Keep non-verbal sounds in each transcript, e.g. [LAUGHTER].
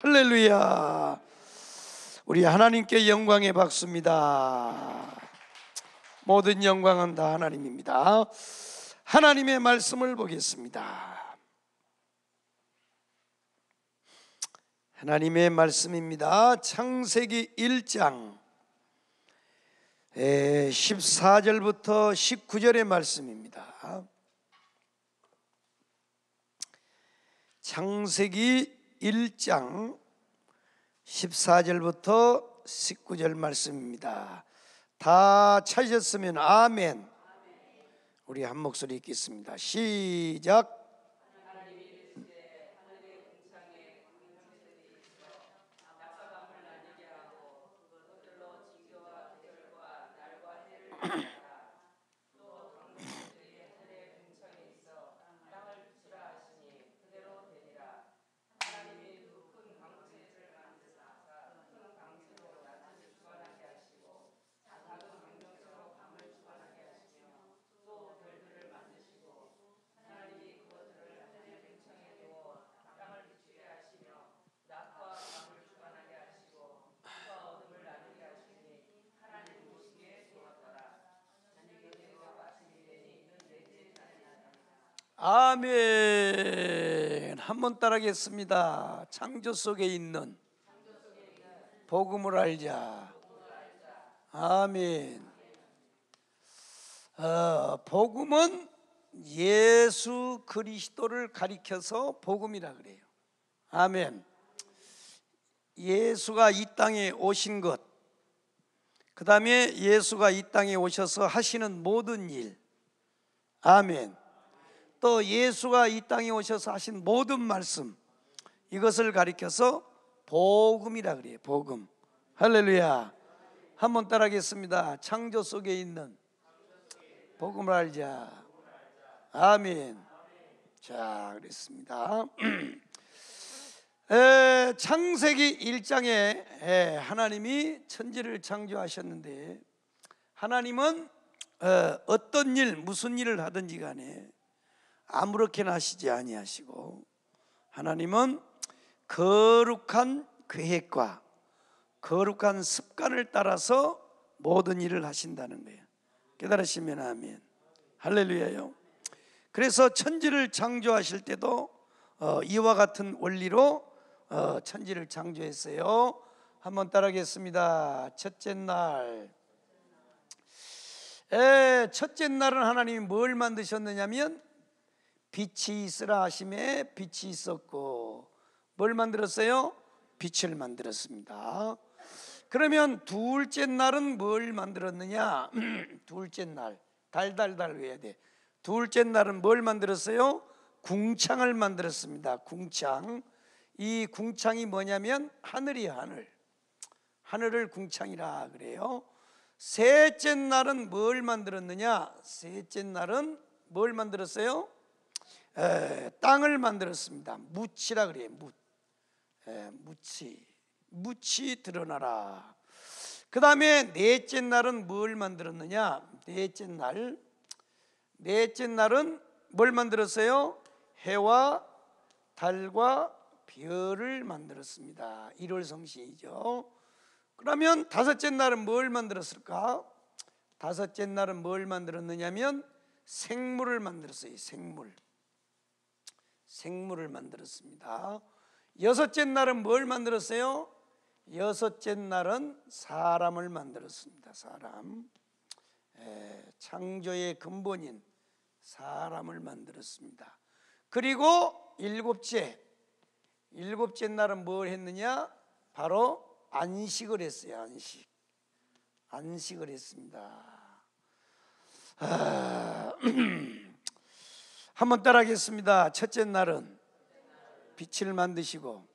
할렐루야. 우리 하나님께 영광의 박수입니다. 모든 영광은 다 하나님입니다. 하나님의 말씀을 보겠습니다. 하나님의 말씀입니다. 창세기 1장 14절부터 예, 19절의 말씀입니다. 창세기 1장 14절부터 19절 말씀입니다. 다 찾으셨으면 아멘. 우리 한 목소리 있겠습니다. 시작. 아멘. 한 번 따라하겠습니다. 창조 속에 있는 복음을 알자. 아멘. 어, 복음은 예수 그리스도를 가리켜서 복음이라 그래요. 아멘. 예수가 이 땅에 오신 것, 그 다음에 예수가 이 땅에 오셔서 하시는 모든 일, 아멘. 또 예수가 이 땅에 오셔서 하신 모든 말씀 이것을 가리켜서 복음이라 그래요. 복음. 할렐루야. 한 번 따라하겠습니다. 창조 속에 있는 복음을 알자. 아멘. 자, 그랬습니다. [CLEARS THROAT] 에, 창세기 1장에 에, 하나님이 천지를 창조하셨는데 하나님은 어, 어떤 일, 무슨 일을 하든지 간에 아무렇게나 하시지 아니하시고 하나님은 거룩한 계획과 거룩한 습관을 따라서 모든 일을 하신다는 거예요. 깨달으시면 아멘. 할렐루야요. 그래서 천지를 창조하실 때도 어, 이와 같은 원리로 어, 천지를 창조했어요. 한번 따라하겠습니다. 첫째 날. 에, 첫째 날은 하나님이 뭘 만드셨느냐면 빛이 있으라 하심에 빛이 있었고 뭘 만들었어요? 빛을 만들었습니다. 그러면 둘째 날은 뭘 만들었느냐? [CLEARS THROAT] 둘째 날 달달달 외야 돼. 둘째 날은 뭘 만들었어요? 궁창을 만들었습니다. 궁창. 이 궁창이 뭐냐면 하늘이 하늘. 하늘을 궁창이라 그래요. 셋째 날은 뭘 만들었느냐? 셋째 날은 뭘 만들었어요? 땅을 만들었습니다. 무치라 그래요. 무, 에, 무치, 무치 드러나라. 그 다음에 넷째 날은 뭘 만들었느냐? 넷째 날, 넷째 날은 뭘 만들었어요? 해와 달과 별을 만들었습니다. 1월 성신이죠. 그러면 다섯째 날은 뭘 만들었을까? 다섯째 날은 뭘 만들었느냐면 생물을 만들었어요. 생물. 생물을 만들었습니다. 여섯째 날은 뭘 만들었어요? 여섯째 날은 사람을 만들었습니다. 사람. 에, 창조의 근본인 사람을 만들었습니다. 그리고 일곱째, 일곱째 날은 뭘 했느냐? 바로 안식을 했어요. 안식. 안식을 했습니다. 아, [CLEARS THROAT] 한번 따라하겠습니다. 첫째 날은 빛을 만드시고,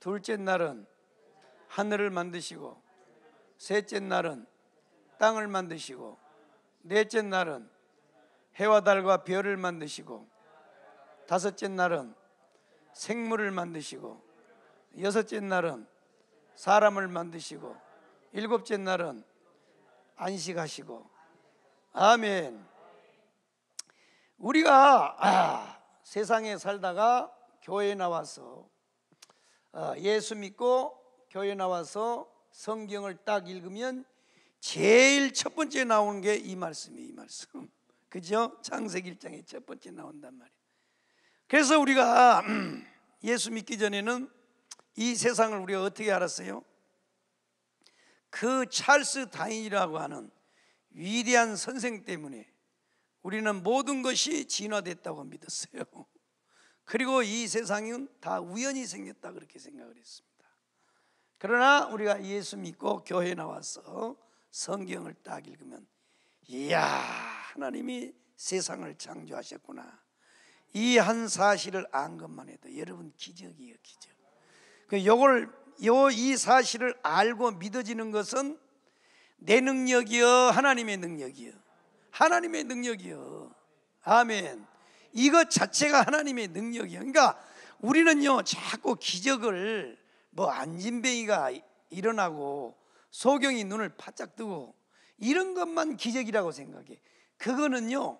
둘째 날은 하늘을 만드시고, 셋째 날은 땅을 만드시고, 넷째 날은 해와 달과 별을 만드시고, 다섯째 날은 생물을 만드시고, 여섯째 날은 사람을 만드시고, 일곱째 날은 안식하시고, 아멘. 우리가 아, 세상에 살다가 교회 에 나와서 아, 예수 믿고 교회 나와서 성경을 딱 읽으면 제일 첫 번째 나오는 게 이 말씀이에요, 이 말씀. [LAUGHS] 그죠? 창세기 1장에 첫 번째 나온단 말이에요. 그래서 우리가 음, 예수 믿기 전에는 이 세상을 우리가 어떻게 알았어요? 그 찰스 다인이라고 하는 위대한 선생 때문에 우리는 모든 것이 진화됐다고 믿었어요. [LAUGHS] 그리고 이 세상은 다 우연히 생겼다 그렇게 생각을 했습니다. 그러나 우리가 예수 믿고 교회 나와서 성경을 딱 읽으면 이야 하나님이 세상을 창조하셨구나 이 한 사실을 안 것만 해도 여러분 기적이에요 기적 그 요걸 요 이 사실을 알고 믿어지는 것은 내 능력이여 하나님의 능력이여 하나님의 능력이요. 아멘. 이것 자체가 하나님의 능력이요. 그러니까 우리는요, 자꾸 기적을 뭐 안진뱅이가 일어나고 소경이 눈을 바짝 뜨고 이런 것만 기적이라고 생각해. 그거는요,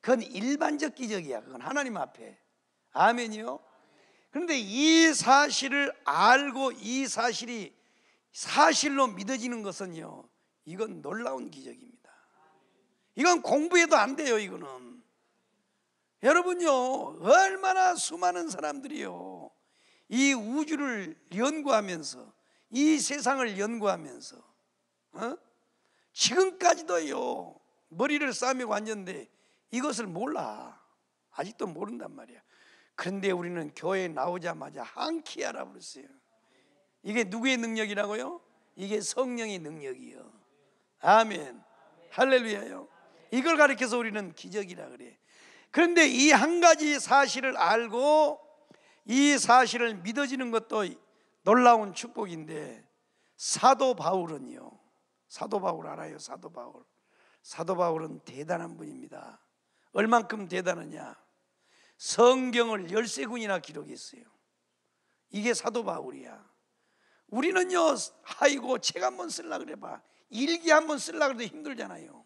그건 일반적 기적이야. 그건 하나님 앞에. 아멘이요. 그런데 이 사실을 알고 이 사실이 사실로 믿어지는 것은요, 이건 놀라운 기적입니다. 이건 공부해도 안 돼요, 이거는. 여러분요, 얼마나 수많은 사람들이요, 이 우주를 연구하면서, 이 세상을 연구하면서, 어? 지금까지도요, 머리를 싸매고 앉았는데 이것을 몰라. 아직도 모른단 말이야. 그런데 우리는 교회에 나오자마자 한키야라 그랬어요. 이게 누구의 능력이라고요? 이게 성령의 능력이요. 아멘. 할렐루야요. 이걸 가리켜서 우리는 기적이라 그래. 그런데 이 한 가지 사실을 알고 이 사실을 믿어지는 것도 놀라운 축복인데 사도 바울은요. 사도 바울 알아요. 사도 바울. 사도 바울은 대단한 분입니다. 얼만큼 대단하냐? 성경을 열세 군이나 기록했어요. 이게 사도 바울이야. 우리는요, 아이고, 책 한번 쓸라 그래 봐. 일기 한번 쓸라 그래도 힘들잖아요.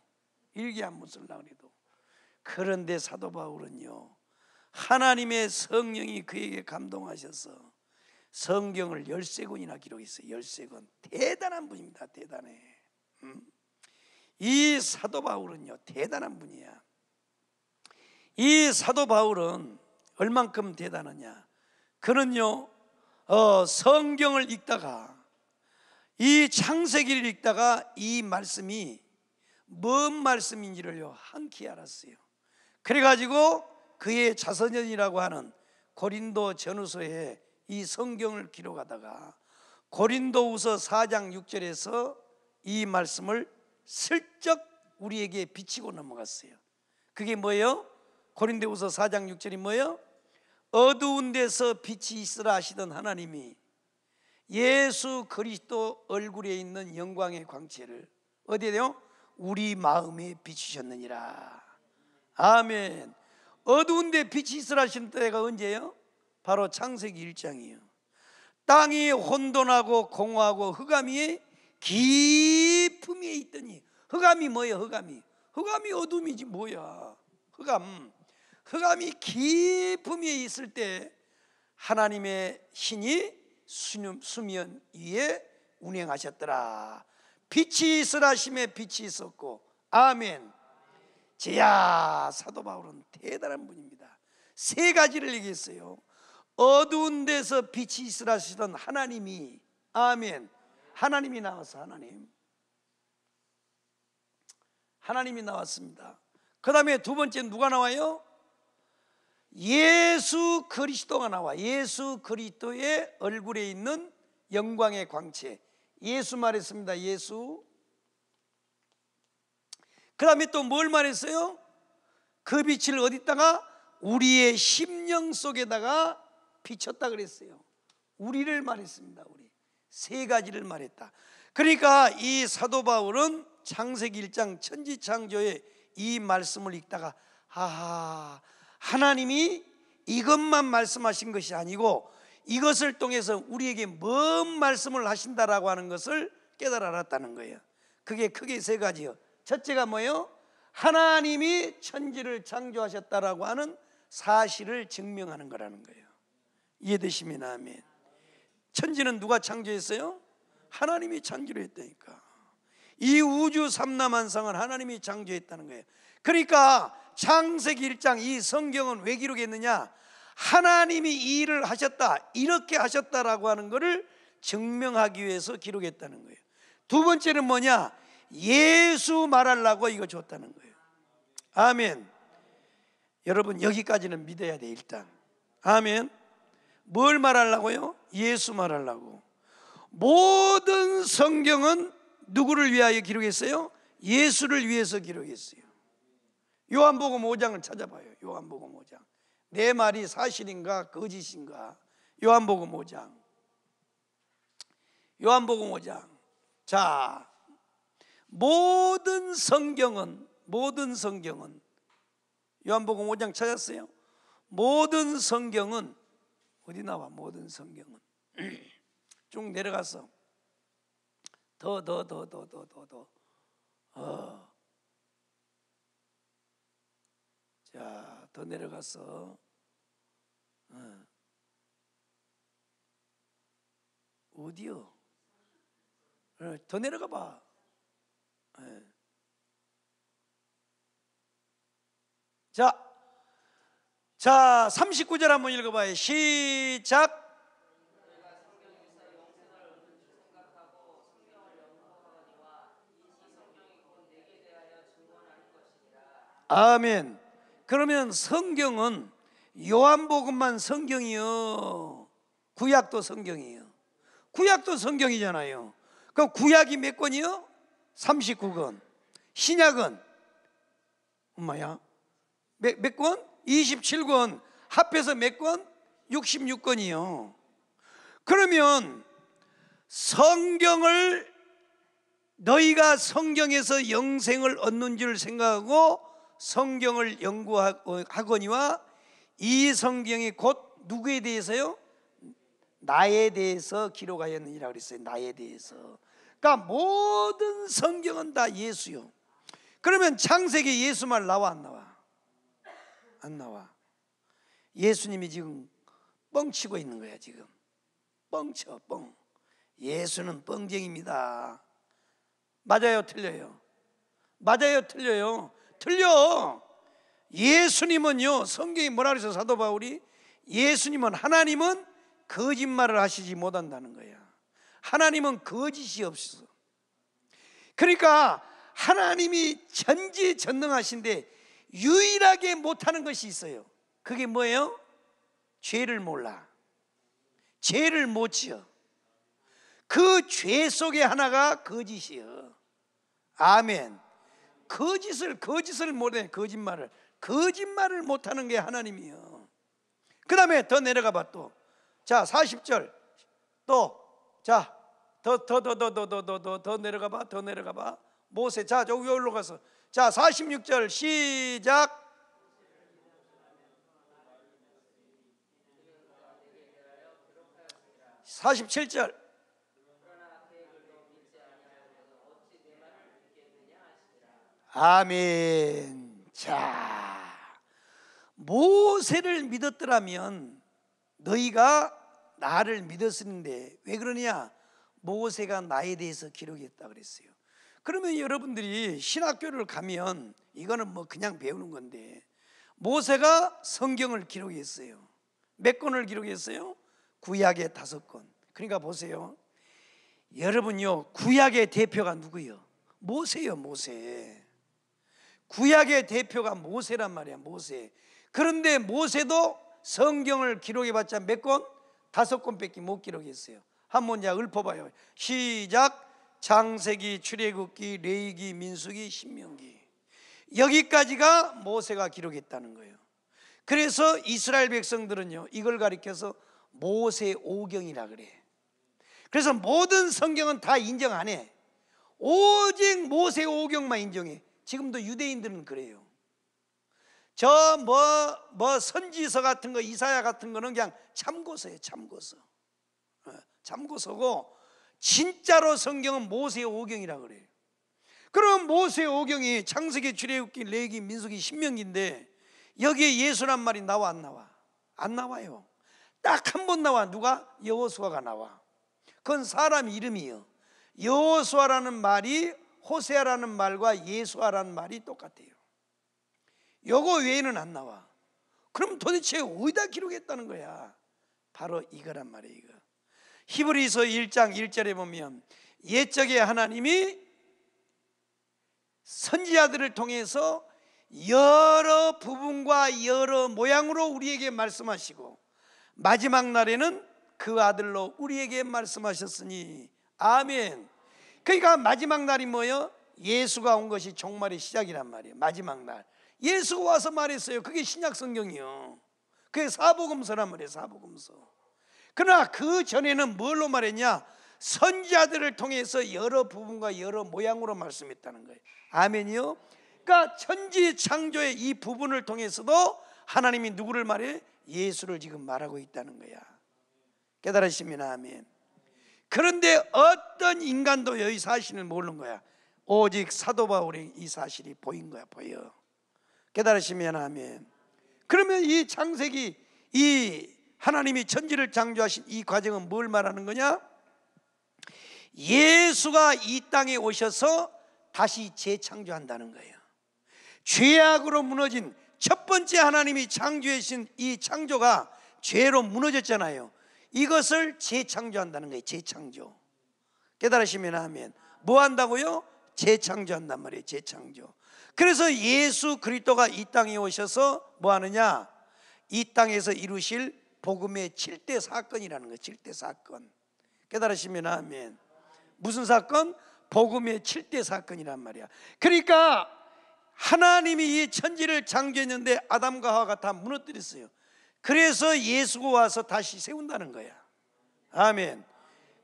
일기안 묻을라 그래도 그런데 사도 바울은요 하나님의 성령이 그에게 감동하셔서 성경을 열세 권이나 기록했어요. 열세 권 대단한 분입니다. 대단해. 음? 이 사도 바울은요 대단한 분이야. 이 사도 바울은 얼만큼 대단하냐? 그는요 어, 성경을 읽다가 이 창세기를 읽다가 이 말씀이 뭔 말씀인지를요 한키 알았어요. 그래가지고 그의 자서전이라고 하는 고린도 전후서에 이 성경을 기록하다가 고린도후서 4장 6절에서 이 말씀을 슬쩍 우리에게 비치고 넘어갔어요. 그게 뭐예요? 고린도후서 4장 6절이 뭐예요? 어두운 데서 빛이 있으라 하시던 하나님이 예수 그리스도 얼굴에 있는 영광의 광채를 어디에요? 우리 마음에 비추셨느니라. 아멘. 어두운 데 빛이 있으라 하신 때가 언제요? 바로 창세기 1장이요. 땅이 혼돈하고 공허하고 흑암이 깊음에 있더니 흑암이 뭐예요? 흑암이. 흑암이 어둠이지 뭐야. 흑암. 흑암이 깊음에 있을 때 하나님의 신이 수면 위에 운행하셨더라. 빛이 있으라 하심에 빛이 있었고 아멘 제야 사도 바울은 대단한 분입니다 세 가지를 얘기했어요 어두운 데서 빛이 있으라 하시던 하나님이 아멘 하나님이 나와서 하나님 하나님이 나왔습니다 그 다음에 두 번째 누가 나와요? 예수 그리스도가 나와 예수 그리스도의 얼굴에 있는 영광의 광채 예수 말했습니다. 예수. 그 다음에 또 뭘 말했어요? 그 빛을 어디다가 우리의 심령 속에다가 비쳤다 그랬어요. 우리를 말했습니다. 우리 세 가지를 말했다. 그러니까 이 사도 바울은 창세기 1장 천지 창조의 이 말씀을 읽다가 아하 하나님이 이것만 말씀하신 것이 아니고 이것을 통해서 우리에게 뭔 말씀을 하신다라고 하는 것을 깨달아 알았다는 거예요. 그게 크게 세 가지요. 첫째가 뭐요 하나님이 천지를 창조하셨다라고 하는 사실을 증명하는 거라는 거예요. 이해되시면 아멘. 천지는 누가 창조했어요? 하나님이 창조를 했다니까. 이 우주 삼남한상은 하나님이 창조했다는 거예요. 그러니까 창세기 1장 이 성경은 왜 기록했느냐? 하나님이 이 일을 하셨다 이렇게 하셨다라고 하는 것을 증명하기 위해서 기록했다는 거예요 두 번째는 뭐냐 예수 말하려고 이거 줬다는 거예요 아멘 여러분 여기까지는 믿어야 돼 일단 아멘 뭘 말하려고요? 예수 말하려고 모든 성경은 누구를 위하여 기록했어요? 예수를 위해서 기록했어요 요한복음 5장을 찾아봐요 요한복음 5장 내 말이 사실인가 거짓인가 요한복음 5장 요한복음 5장 자 모든 성경은 모든 성경은 요한복음 5장 찾았어요 모든 성경은 어디 나와 모든 성경은 [CLEARS THROAT] 쭉 내려가서 더 더 더 더 더 더더 어. 자, 더 내려가서 어. 예. 디요더 예, 내려가 봐. 예. 자, 자, 39절 한번 읽어봐요. 시작. 아멘. 그러면 성경은 요한복음만 성경이요. 구약도 성경이에요. 구약도 성경이잖아요. 그 구약이 몇 권이요? 39권. 신약은 엄마야. 몇, 몇 권? 27권. 합해서 몇 권? 66권이요. 그러면 성경을 너희가 성경에서 영생을 얻는 줄 생각하고 성경을 연구하거니와 이 성경이 곧 누구에 대해서요? 나에 대해서 기록하였느니라 그랬어요. 나에 대해서. 그러니까 모든 성경은 다 예수요. 그러면 창세기 예수말 나와 안 나와? 안 나와. 예수님이 지금 뻥치고 있는 거야 지금. 뻥쳐 뻥. 예수는 뻥쟁입니다. 맞아요 틀려요. 맞아요 틀려요. 틀려. 예수님은요 성경이 뭐라 그래서 사도 바울이 예수님은 하나님은 거짓말을 하시지 못한다는 거야. 하나님은 거짓이 없어. 그러니까 하나님이 전지전능하신데 유일하게 못하는 것이 있어요. 그게 뭐예요? 죄를 몰라. 죄를 못 지어. 그 죄 속에 하나가 거짓이요. 아멘. 거짓을 거짓을 못해 거짓말을 거짓말을 못하는 게 하나님이요. 그 다음에 더 내려가 봐 또. 자, 40절. 또. 자, 더, 더, 더, 더, 더, 더, 더, 더, 더 내려가 봐. 더 내려가 봐. 모세. 자, 저위 올라가서. 자, 46절. 시작. 사십절 아멘. 자. 모세를 믿었더라면 너희가 나를 믿었는데 왜 그러냐? 모세가 나에 대해서 기록했다 그랬어요. 그러면 여러분들이 신학교를 가면 이거는 뭐 그냥 배우는 건데 모세가 성경을 기록했어요. 몇 권을 기록했어요? 구약의 다섯 권. 그러니까 보세요. 여러분요, 구약의 대표가 누구요? 모세요, 모세. 구약의 대표가 모세란 말이야, 모세. 그런데 모세도 성경을 기록해봤자 몇 권? 다섯 권밖에 못 기록했어요. 한번 자 읊어봐요. 시작. 장세기, 출애굽기, 레이기, 민수기, 신명기. 여기까지가 모세가 기록했다는 거예요. 그래서 이스라엘 백성들은요, 이걸 가리켜서 모세 오경이라 그래. 그래서 모든 성경은 다 인정 안 해. 오직 모세 오경만 인정해. 지금도 유대인들은 그래요. 저 뭐뭐 뭐 선지서 같은 거 이사야 같은 거는 그냥 참고서예요. 참고서. 어, 참고서고 진짜로 성경은 모세의 오경이라 그래요. 그럼 모세의 오경이 창세기, 출애굽기, 레기 민수기, 신명기인데 여기에 예수란 말이 나와 안 나와? 안 나와요. 딱 한 번 나와 누가 여호수아가 나와. 그건 사람 이름이요. 여호수아라는 말이 호세아라는 말과 예수아라는 말이 똑같아요. 요거 외에는 안 나와. 그럼 도대체 어디다 기록했다는 거야? 바로 이거란 말이에요, 이거. 히브리서 1장 1절에 보면 옛적에 하나님이 선지자들을 통해서 여러 부분과 여러 모양으로 우리에게 말씀하시고 마지막 날에는 그 아들로 우리에게 말씀하셨으니 아멘. 그러니까 마지막 날이 뭐예요? 예수가 온 것이 종말의 시작이란 말이에요. 마지막 날. 예수가 와서 말했어요. 그게 신약 성경이요. 그게 사복음서란 말이에요. 사복음서. 그러나 그 전에는 뭘로 말했냐? 선자들을 통해서 여러 부분과 여러 모양으로 말씀했다는 거예요. 아멘이요. 그러니까 천지 창조의 이 부분을 통해서도 하나님이 누구를 말해? 예수를 지금 말하고 있다는 거야. 깨달으시면 아멘. 그런데 어떤 인간도 여이 사실을 모르는 거야. 오직 사도 바울이 이 사실이 보인 거야, 보여. 깨달으시면 아멘. 그러면 이 창세기 이 하나님이 천지를 창조하신 이 과정은 뭘 말하는 거냐? 예수가 이 땅에 오셔서 다시 재창조한다는 거예요. 죄악으로 무너진 첫 번째 하나님이 창조하신 이 창조가 죄로 무너졌잖아요. 이것을 재창조한다는 거예요. 재창조. 깨달으시면 하면 뭐 한다고요? 재창조한단 말이에요. 재창조. 그래서 예수 그리스도가 이 땅에 오셔서 뭐 하느냐? 이 땅에서 이루실 복음의 7대 사건이라는 거 7대 사건. 깨달으시면 아멘. 무슨 사건? 복음의 7대 사건이란 말이야. 그러니까 하나님이 이 천지를 창조했는데 아담과 하와가 다 무너뜨렸어요. 그래서 예수가 와서 다시 세운다는 거야. 아멘.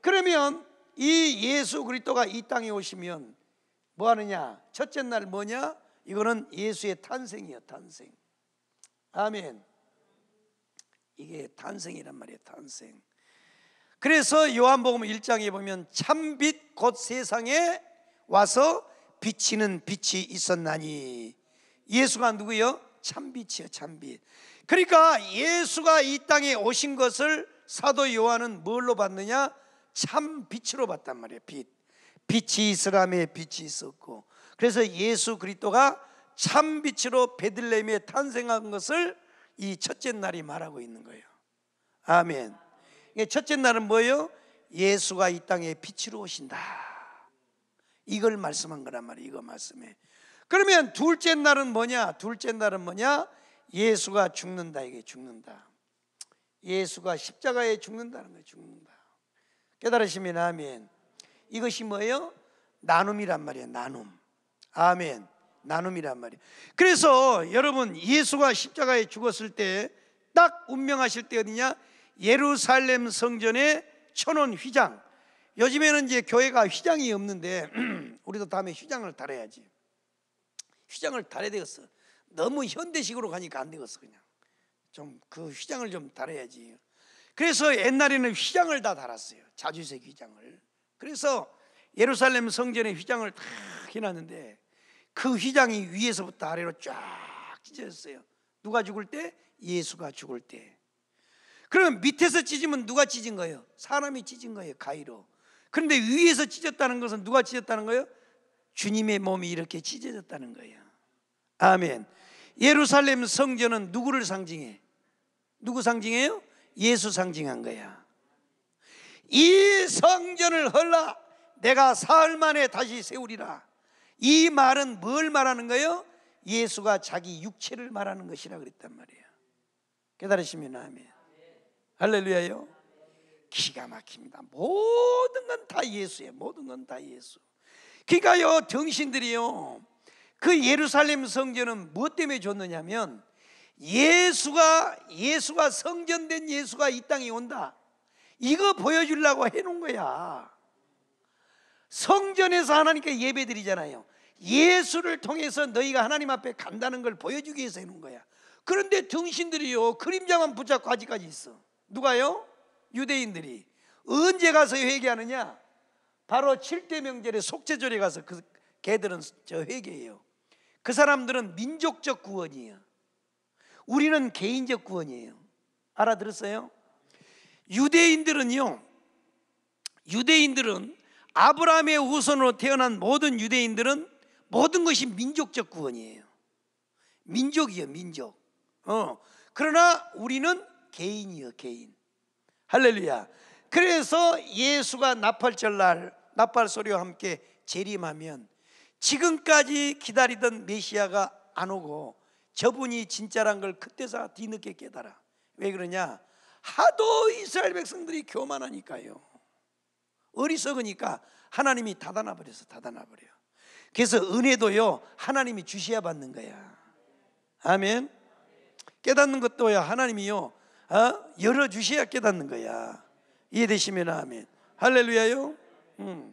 그러면 이 예수 그리스도가 이 땅에 오시면 뭐 하느냐? 첫째 날 뭐냐? 이거는 예수의 탄생이야, 탄생. 아멘. 이게 탄생이란 말이에요, 탄생. 그래서 요한복음 1장에 보면 참빛 곧 세상에 와서 비치는 빛이 있었나니 예수가 누구요? 참빛이요, 참빛. 그러니까 예수가 이 땅에 오신 것을 사도 요한은 뭘로 봤느냐? 참 빛으로 봤단 말이에요, 빛. 빛이 있으람에 빛이 있었고 그래서 예수 그리스도가 참 빛으로 베들레헴에 탄생한 것을 이 첫째 날이 말하고 있는 거예요. 아멘. 첫째 날은 뭐예요? 예수가 이 땅에 빛으로 오신다. 이걸 말씀한 거란 말이에요. 이거 말씀해. 그러면 둘째 날은 뭐냐? 둘째 날은 뭐냐? 예수가 죽는다. 이게 죽는다. 예수가 십자가에 죽는다는 거예요. 죽는다. 깨달으시면 아멘. 이것이 뭐예요? 나눔이란 말이에요. 나눔. 아멘. 나눔이란 말이에요. 그래서 여러분 예수가 십자가에 죽었을 때 딱 운명하실 때 어디냐? 예루살렘 성전의 천원 휘장. 요즘에는 이제 교회가 휘장이 없는데 [CLEARS THROAT] 우리도 다음에 휘장을 달아야지. 휘장을 달아야 되겠어. 너무 현대식으로 가니까 안 되겠어 그냥. 좀 그 휘장을 좀 달아야지. 그래서 옛날에는 휘장을 다 달았어요. 자주색 휘장을. 그래서 예루살렘 성전의 휘장을 탁 해놨는데 그 휘장이 위에서부터 아래로 쫙 찢어졌어요. 누가 죽을 때? 예수가 죽을 때. 그러면 밑에서 찢으면 누가 찢은 거예요? 사람이 찢은 거예요, 가위로. 그런데 위에서 찢었다는 것은 누가 찢었다는 거예요? 주님의 몸이 이렇게 찢어졌다는 거예요. 아멘. 예루살렘 성전은 누구를 상징해? 누구 상징해요? 예수 상징한 거야. 이 성전을 헐라 내가 사흘 만에 다시 세우리라 이 말은 뭘 말하는 거예요? 예수가 자기 육체를 말하는 것이라 그랬단 말이에요 깨달으시면 아멘 할렐루야요 기가 막힙니다 모든 건 다 예수예요 모든 건 다 예수 그러니까요 정신들이요 그 예루살렘 성전은 무엇 뭐 때문에 줬느냐면 예수가 예수가 성전된 예수가 이 땅에 온다 이거 보여주려고 해놓은 거야. 성전에서 하나님께 예배드리잖아요. 예수를 통해서 너희가 하나님 앞에 간다는 걸 보여주기 위해서 해놓은 거야. 그런데 등신들이요 그림자만 붙잡고 아직까지 있어. 누가요? 유대인들이 언제 가서 회개하느냐? 바로 칠대명절에 속죄절에 가서 그 개들은 저 회개해요. 그 사람들은 민족적 구원이에요. 우리는 개인적 구원이에요. 알아들었어요? 유대인들은요, 유대인들은 아브라함의 후손으로 태어난 모든 유대인들은 모든 것이 민족적 구원이에요. 민족이요, 민족. 어. 그러나 우리는 개인이요, 개인. 할렐루야. 그래서 예수가 나팔절 날 나팔 소리와 함께 재림하면 지금까지 기다리던 메시아가 안 오고 저분이 진짜란 걸 그때서 뒤늦게 깨달아. 왜 그러냐? 하도 이스라엘 백성들이 교만하니까요. 어리석으니까 하나님이 닫아놔 버려서 닫아놔 버려. 요 그래서 은혜도요 하나님이 주셔야 받는 거야. 아멘. 깨닫는 것도요 하나님이요 어? 열어 주셔야 깨닫는 거야. 이해되시면 아멘. 할렐루야요. 음.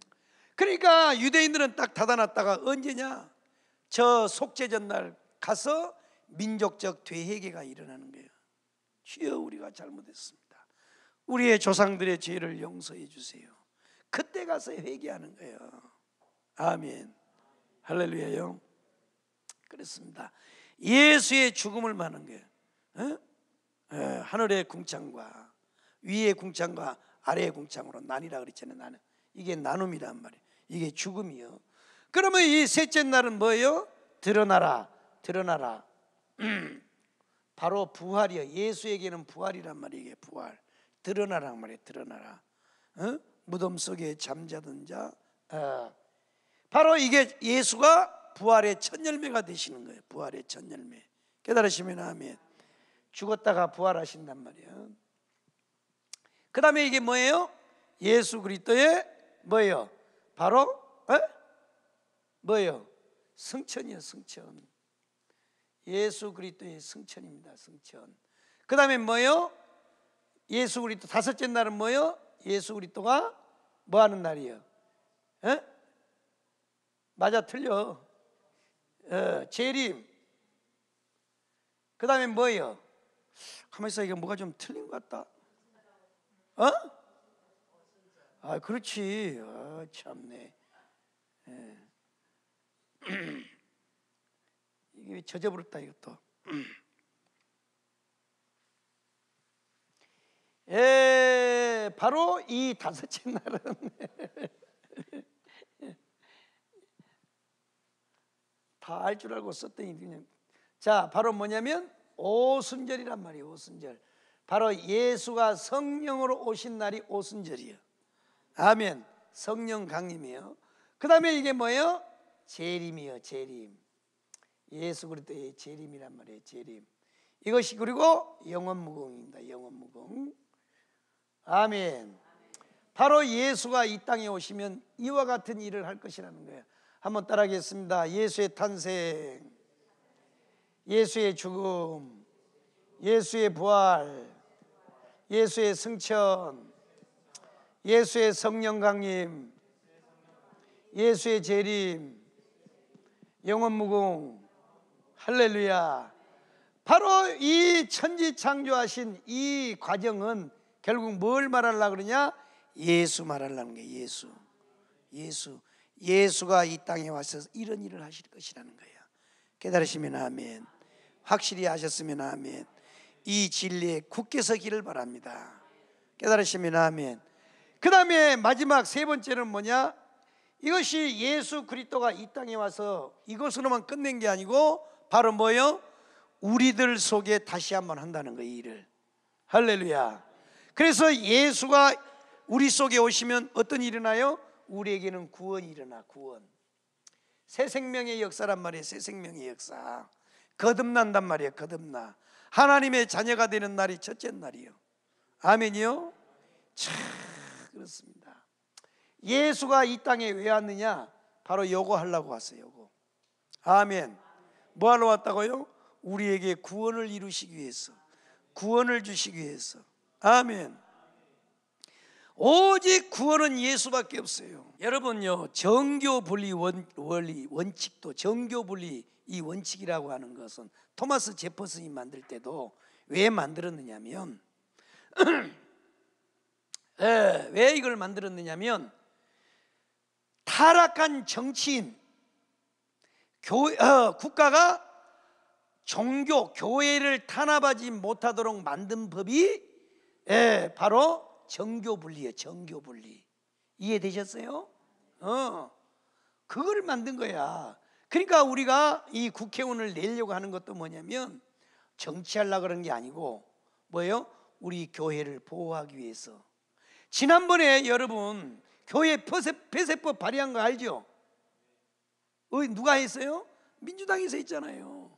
그러니까 유대인들은 딱 닫아놨다가 언제냐? 저 속죄전 날 가서 민족적 되회개가 일어나는 거예요. 주여 우리가 잘못했습니다. 우리의 조상들의 죄를 용서해 주세요. 그때 가서 회개하는 거예요. 아멘. 할렐루야요. 그렇습니다. 예수의 죽음을 마는 거예요. 어? 어, 하늘의 궁창과 위의 궁창과 아래의 궁창으로 나뉘라 그랬잖아요. 나는 이게 나눔이란 말이에요. 이게 죽음이요. 그러면 이 셋째 날은 뭐예요? 드러나라, 드러나라. 음. [CLEARS THROAT] 바로 부활이요. 예수에게는 부활이란 말이에요. 부활. 드러나란 말이에요. 드러나라. 어? 무덤 속에 잠자던 자. 어. 바로 이게 예수가 부활의 첫 열매가 되시는 거예요. 부활의 첫 열매. 깨달으시면 아멘. 죽었다가 부활하신단 말이에요. 그 다음에 이게 뭐예요? 예수 그리스도의 뭐예요? 바로 에? 어? 뭐예요? 승천이요, 승천. 예수 그리스도의 승천입니다. 승천. 그 다음에 뭐요? 예수 그리스도 다섯째 날은 뭐요? 예수 그리스도가 뭐 하는 날이요 에? 맞아 틀려. 어, 재림. 그 다음에 뭐요 가만 있어 이게 뭐가 좀 틀린 것 같다. 어? 아 그렇지. 아, 참네. 예. [CLEARS THROAT] 저져버렸다 이것도. 예, [CLEARS THROAT] 바로 이 다섯째 날은 [LAUGHS] 다 알 줄 알고 썼더니 그냥 자, 바로 뭐냐면 오순절이란 말이에요. 오순절. 바로 예수가 성령으로 오신 날이 오순절이에요. 아멘. 성령 강림이에요. 그 다음에 이게 뭐예요? 재림이요, 재림. 예수 그리스도의 재림이란 말이에요. 재림. 이것이 그리고 영원 무궁입니다. 영원 무궁. 아멘. 바로 예수가 이 땅에 오시면 이와 같은 일을 할 것이라는 거예요. 한번 따라하겠습니다. 예수의 탄생, 예수의 죽음, 예수의 부활, 예수의 승천, 예수의 성령 강림, 예수의 재림, 영원 무궁, 할렐루야. 바로 이 천지 창조하신 이 과정은 결국 뭘 말하려고 그러냐? 예수 말하려는 게 예수. 예수. 예수가 이 땅에 와서 이런 일을 하실 것이라는 거예요 깨달으시면 아멘. 확실히 하셨으면 아멘. 이 진리에 굳게 서기를 바랍니다. 깨달으시면 아멘. 그 다음에 마지막 세 번째는 뭐냐? 이것이 예수 그리스도가 이 땅에 와서 이것으로만 끝낸 게 아니고 바로 뭐요? 우리들 속에 다시 한번 한다는 거예요, 일을. 할렐루야. 그래서 예수가 우리 속에 오시면 어떤 일이 나요? 우리에게는 구원이 일어나, 구원. 새 생명의 역사란 말이에요, 새 생명의 역사. 거듭난단 말이에요, 거듭나. 하나님의 자녀가 되는 날이 첫째 날이요. 아멘이요? 참, 그렇습니다. 예수가 이 땅에 왜 왔느냐? 바로 요거 하려고 왔어요, 요거. 아멘. 뭐 하러 왔다고요? 우리에게 구원을 이루시기 위해서 구원을 주시기 위해서 아멘 오직 구원은 예수밖에 없어요 여러분요 정교분리 원, 리 원칙도 정교분리 이 원칙이라고 하는 것은 토마스 제퍼슨이 만들 때도 왜 만들었느냐면 에, [CLEARS THROAT] 예, 왜 이걸 만들었느냐면 타락한 정치인 교, 어, 국가가 종교 교회를 탄압하지 못하도록 만든 법이 예, 바로 정교분리예요. 정교분리 이해되셨어요? 어, 그걸 만든 거야. 그러니까 우리가 이 국회의원을 내려고 하는 것도 뭐냐면 정치하려 그런 게 아니고 뭐예요? 우리 교회를 보호하기 위해서. 지난번에 여러분 교회 폐쇄, 폐쇄법 발의한 거 알죠? 누가 했어요? 민주당에서 했잖아요.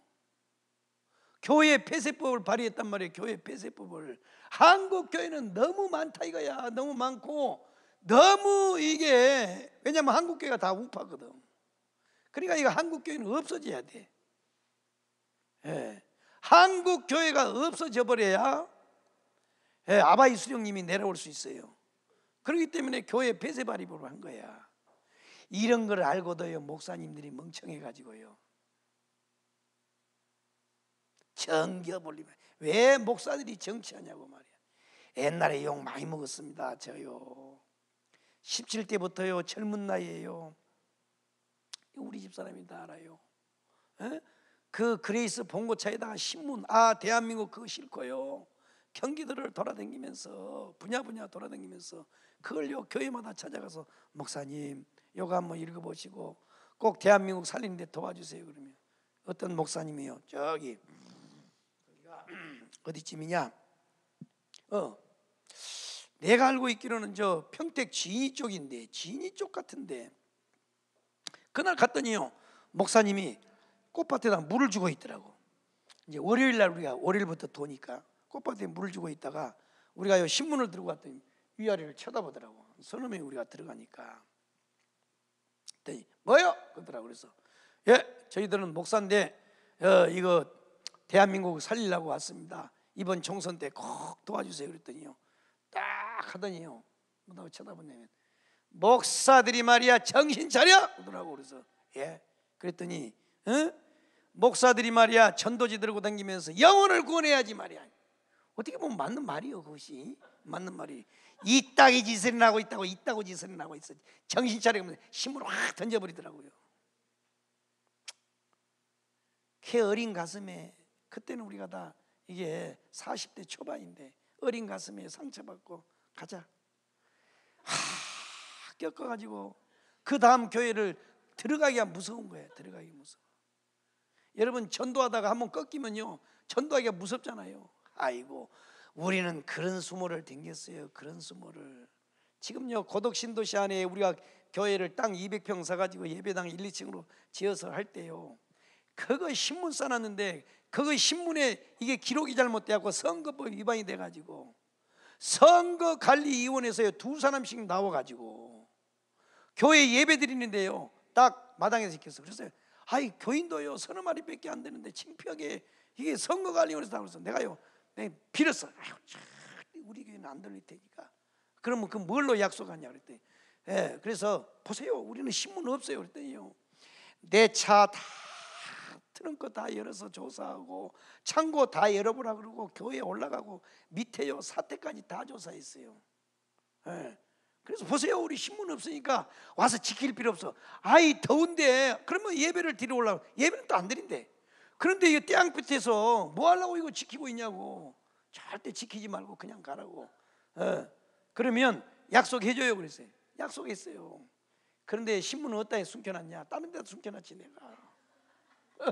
교회 폐쇄법을 발의했단 말이에요. 교회 폐쇄법을. 한국 교회는 너무 많다 이거야. 너무 많고 너무 이게 왜냐면 한국 교회가 다 우파거든. 그러니까 이거 한국 교회는 없어져야 돼. 예. 한국 교회가 없어져 버려야 예, 아바이 수령님이 내려올 수 있어요. 그렇기 때문에 교회 폐쇄 발입으로 한 거야. 이런 걸 알고도요 목사님들이 멍청해 가지고요 정겨 벌리면 왜 목사들이 정치하냐고 말이야 옛날에 욕 많이 먹었습니다 저요 17대부터요 젊은 나이에요 우리 집사람이 다 알아요 에? 그 그레이스 봉고차에다가 신문 아 대한민국 그거 싫고요 경기들을 돌아다니면서 분야 분야 돌아다니면서 그걸요 교회마다 찾아가서 목사님 요거 한번 읽어보시고 꼭 대한민국 살리는데 도와주세요 그러면 어떤 목사님이요 저기 [CLEARS THROAT] 어디쯤이냐 어 내가 알고 있기로는 저 평택 진이 쪽인데 진이 쪽 같은데 그날 갔더니요 목사님이 꽃밭에다 물을 주고 있더라고 이제 월요일 날 우리가 월요일부터 도니까 꽃밭에 물을 주고 있다가 우리가 요 신문을 들고 갔더니 위아래를 쳐다보더라고 서너명이 우리가 들어가니까 그랬더니 네, 뭐요? 그러더라고 그래서 예 저희들은 목사인데 어, 이거 대한민국 살리려고 왔습니다. 이번 총선 때 꼭 도와주세요 그랬더니요. 딱 하더니요. 뭐라고 쳐다보냐면 목사들이 말이야 정신 차려 그러더라고 그래서 예 그랬더니 응? 목사들이 말이야 전도지 들고 다니면서 영혼을 구원해야지 말이야 어떻게 보면 맞는 말이요 그것이 맞는 말이 이 땅이 짓을 나고 있다고 있다고 짓을 나고 있어. 정신 차리면 힘으로 확 던져버리더라고요. 그 어린 가슴에 그때는 우리가 다 이게 40대 초반인데 어린 가슴에 상처받고 가자. 하, 겪어가지고 그 다음 교회를 들어가기가 무서운 거예요. 들어가기 무서워. 여러분 전도하다가 한번 꺾이면요 전도하기가 무섭잖아요. 아이고 우리는 그런 수모를 댕겼어요. 그런 수모를. 지금요 고덕 신도시 안에 우리가 교회를 땅 200평 사가지고 예배당 1, 2층으로 지어서 할 때요. 그거 신문 써놨는데 그거 신문에 이게 기록이 잘못돼갖고 선거법 위반이 돼가지고 선거관리위원회에서 두 사람씩 나와가지고 교회 예배 드리는데요. 딱 마당에서 시켰어. 그래서 아이 교인도요 서너 마리밖에 안 되는데 창피하게 이게 선거관리위원회에서 나와서 내가요 내 네, 빌었어. 아유, 참, 우리 교회는 안 들릴 테니까. 그러면 그 뭘로 약속하냐 그랬더니 예, 그래서 보세요. 우리는 신문 없어요. 그랬더니요. 내 차 다 트렁 거다 열어서 조사하고 창고 다 열어보라 그러고 교회 올라가고 밑에요 사태까지 다 조사했어요. 예. 그래서 보세요. 우리 신문 없으니까 와서 지킬 필요 없어. 아이 더운데 그러면 예배를 드리러 올라 예배는 또 안 드린대. 그런데 이거 태 끝에서 뭐 하려고 이거 지키고 있냐고. 절대 지키지 말고 그냥 가라고. 어. 그러면 약속해줘요 그랬어요. 약속했어요. 그런데 신문은 어디에 숨겨놨냐? 다른 데다 숨겨놨지 내가. 어.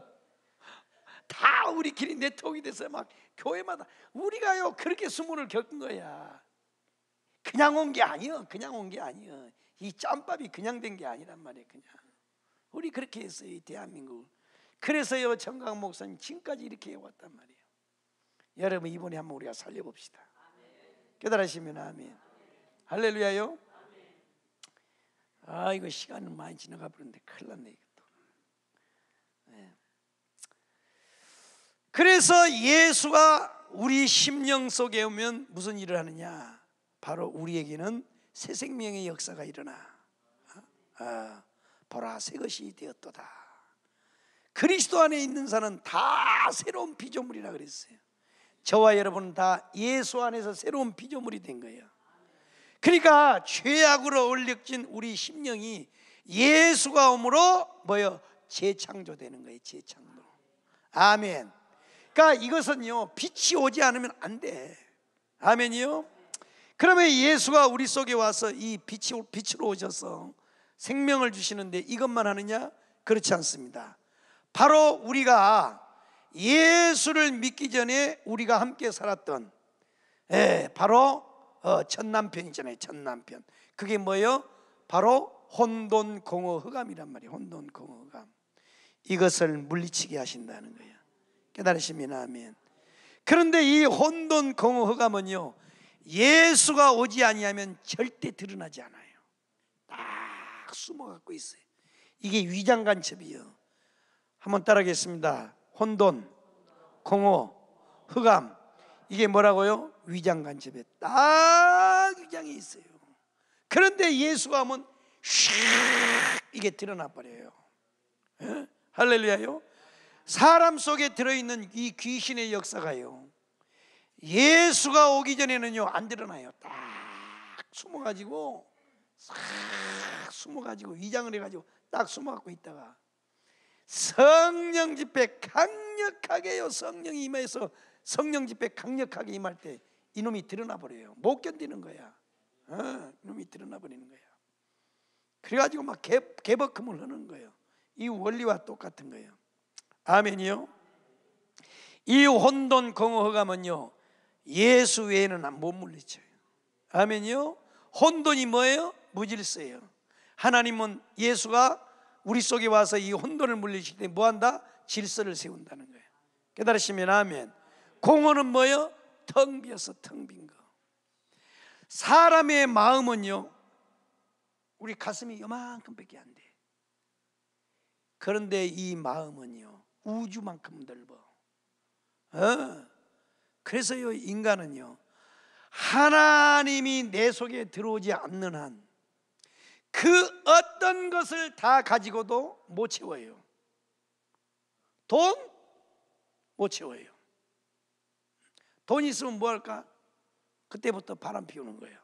다 우리끼리 내통이 돼서 막 교회마다 우리가요 그렇게 수모를 겪은 거야. 그냥 온 게 아니여, 그냥 온 게 아니여. 이 짬밥이 그냥 된 게 아니란 말이야, 그냥. 우리 그렇게 했어요, 이 대한민국. 그래서요 정강 목사님 지금까지 이렇게 해왔단 말이에요. 여러분 이번에 한번 우리가 살려봅시다. 깨달으시면 아멘. 할렐루야요. 아 이거 시간은 많이 지나가 버렸는데 큰일 났네 이것도. 네. 그래서 예수가 우리 심령 속에 오면 무슨 일을 하느냐? 바로 우리에게는 새 생명의 역사가 일어나 아, 아 보라 새 것이 되었도다. 그리스도 안에 있는 사은다 새로운 피조물이라 그랬어요. 저와 여러분은 다 예수 안에서 새로운 피조물이 된 거예요. 그러니까 죄악으로 올려진 우리 심령이 예수가 오므로 뭐요? 재창조되는 거예요. 재창조. 아멘. 그러니까 이것은요. 빛이 오지 않으면 안 돼. 아멘이요. 그러면 예수가 우리 속에 와서 이 빛이 빛으로 오셔서 생명을 주시는데 이것만 하느냐? 그렇지 않습니다. 바로 우리가 예수를 믿기 전에 우리가 함께 살았던 예, 바로 어, 첫 남편이잖아요. 첫 남편. 그게 뭐예요? 바로 혼돈 공허 흑암이란 말이에요. 혼돈 공허 흑암. 이것을 물리치게 하신다는 거예요. 깨달으시면 아멘. 그런데 이 혼돈 공허 흑암은요. 예수가 오지 아니하면 절대 드러나지 않아요. 딱 숨어 갖고 있어요. 이게 위장간첩이요. 에 한번 따라하겠습니다. 혼돈, 공허, 흑암. 이게 뭐라고요? 위장간첩에 딱 위장이 있어요. 그런데 예수가 하면 슉 이게 드러나 버려요. 예? 할렐루야요. 사람 속에 들어있는 이 귀신의 역사가요. 예수가 오기 전에는요 안 드러나요. 딱 숨어가지고 싹 숨어가지고 위장을 해가지고 딱 숨어갖고 있다가 성령 집회 강력하게요. 성령이 임해서 성령 집회 강력하게 임할 때 이놈이 드러나 버려요. 못 견디는 거야. 어, 이놈이 드러나 버리는 거야. 그래가지고 막 개, 개버금을 하는 거예요. 이 원리와 똑같은 거예요. 아멘이요. 이 혼돈 공허감은요 예수 외에는 못 물리쳐요. 아멘이요. 혼돈이 뭐예요? 무질서예요. 하나님은 예수가 우리 속에 와서 이 혼돈을 물리실 때 뭐한다? 질서를 세운다는 거예요. 깨달으시면 아멘. 공허는 뭐요? 텅 비어서 텅 빈 거. 사람의 마음은요, 우리 가슴이 요만큼밖에 안 돼. 그런데 이 마음은요, 우주만큼 넓어. 어? 그래서요, 인간은요, 하나님이 내 속에 들어오지 않는 한, 그 어떤 것을 다 가지고도 못 채워요. 돈 못 채워요. 돈 있으면 뭐 할까? 그때부터 바람 피우는 거예요.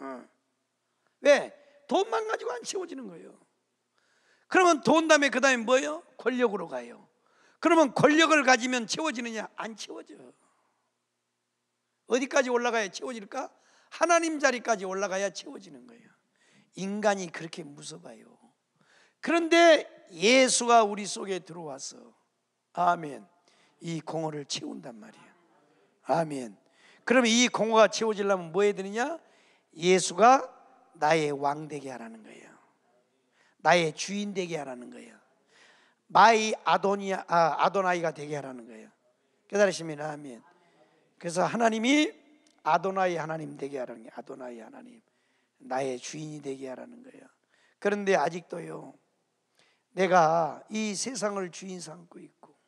어. 왜? 돈만 가지고 안 채워지는 거예요. 그러면 돈 다음에 그 다음에 뭐예요? 권력으로 가요. 그러면 권력을 가지면 채워지느냐? 안 채워져. 요 어디까지 올라가야 채워질까? 하나님 자리까지 올라가야 채워지는 거예요. 인간이 그렇게 무서워요. 그런데 예수가 우리 속에 들어와서 아멘 이 공허를 채운단 말이에 아멘. 그러면 이 공허가 채워지려면 뭐 해야 되느냐? 예수가 나의 왕 되게 하라는 거예요. 나의 주인 되게 하라는 거예요. 마이 아도니아 아, 아도나이가 되게 하라는 거예요. 깨달으시면 아멘. 그래서 하나님이 아도나이 하나님 되게 하라는 게 아도나이 하나님. 나의 주인이 되게 하라는 거예요. 그런데 아직도요. 내가 이 세상을 주인 삼고 있고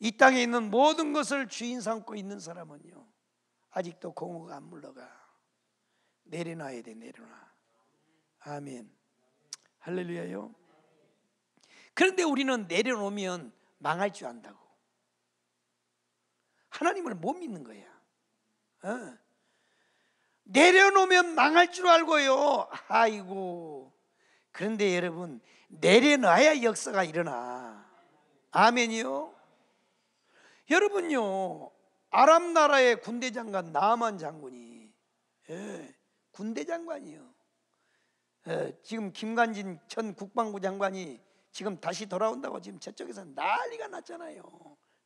이 땅에 있는 모든 것을 주인 삼고 있는 사람은요. 아직도 공허가 안 물러가. 내려놔야 돼, 내려놔. 아멘. 할렐루야요. 그런데 우리는 내려놓으면 망할 줄 안다고. 하나님을 못 믿는 거야. 어? 내려놓으면 망할 줄 알고요. 아이고. 그런데 여러분, 내려놔야 역사가 일어나. 아멘이요. 여러분요, 아랍 나라의 군대 장관 나만 장군이 예, 군대 장관이요. 예, 지금 김관진 전 국방부 장관이 지금 다시 돌아온다고 지금 저쪽에서 난리가 났잖아요.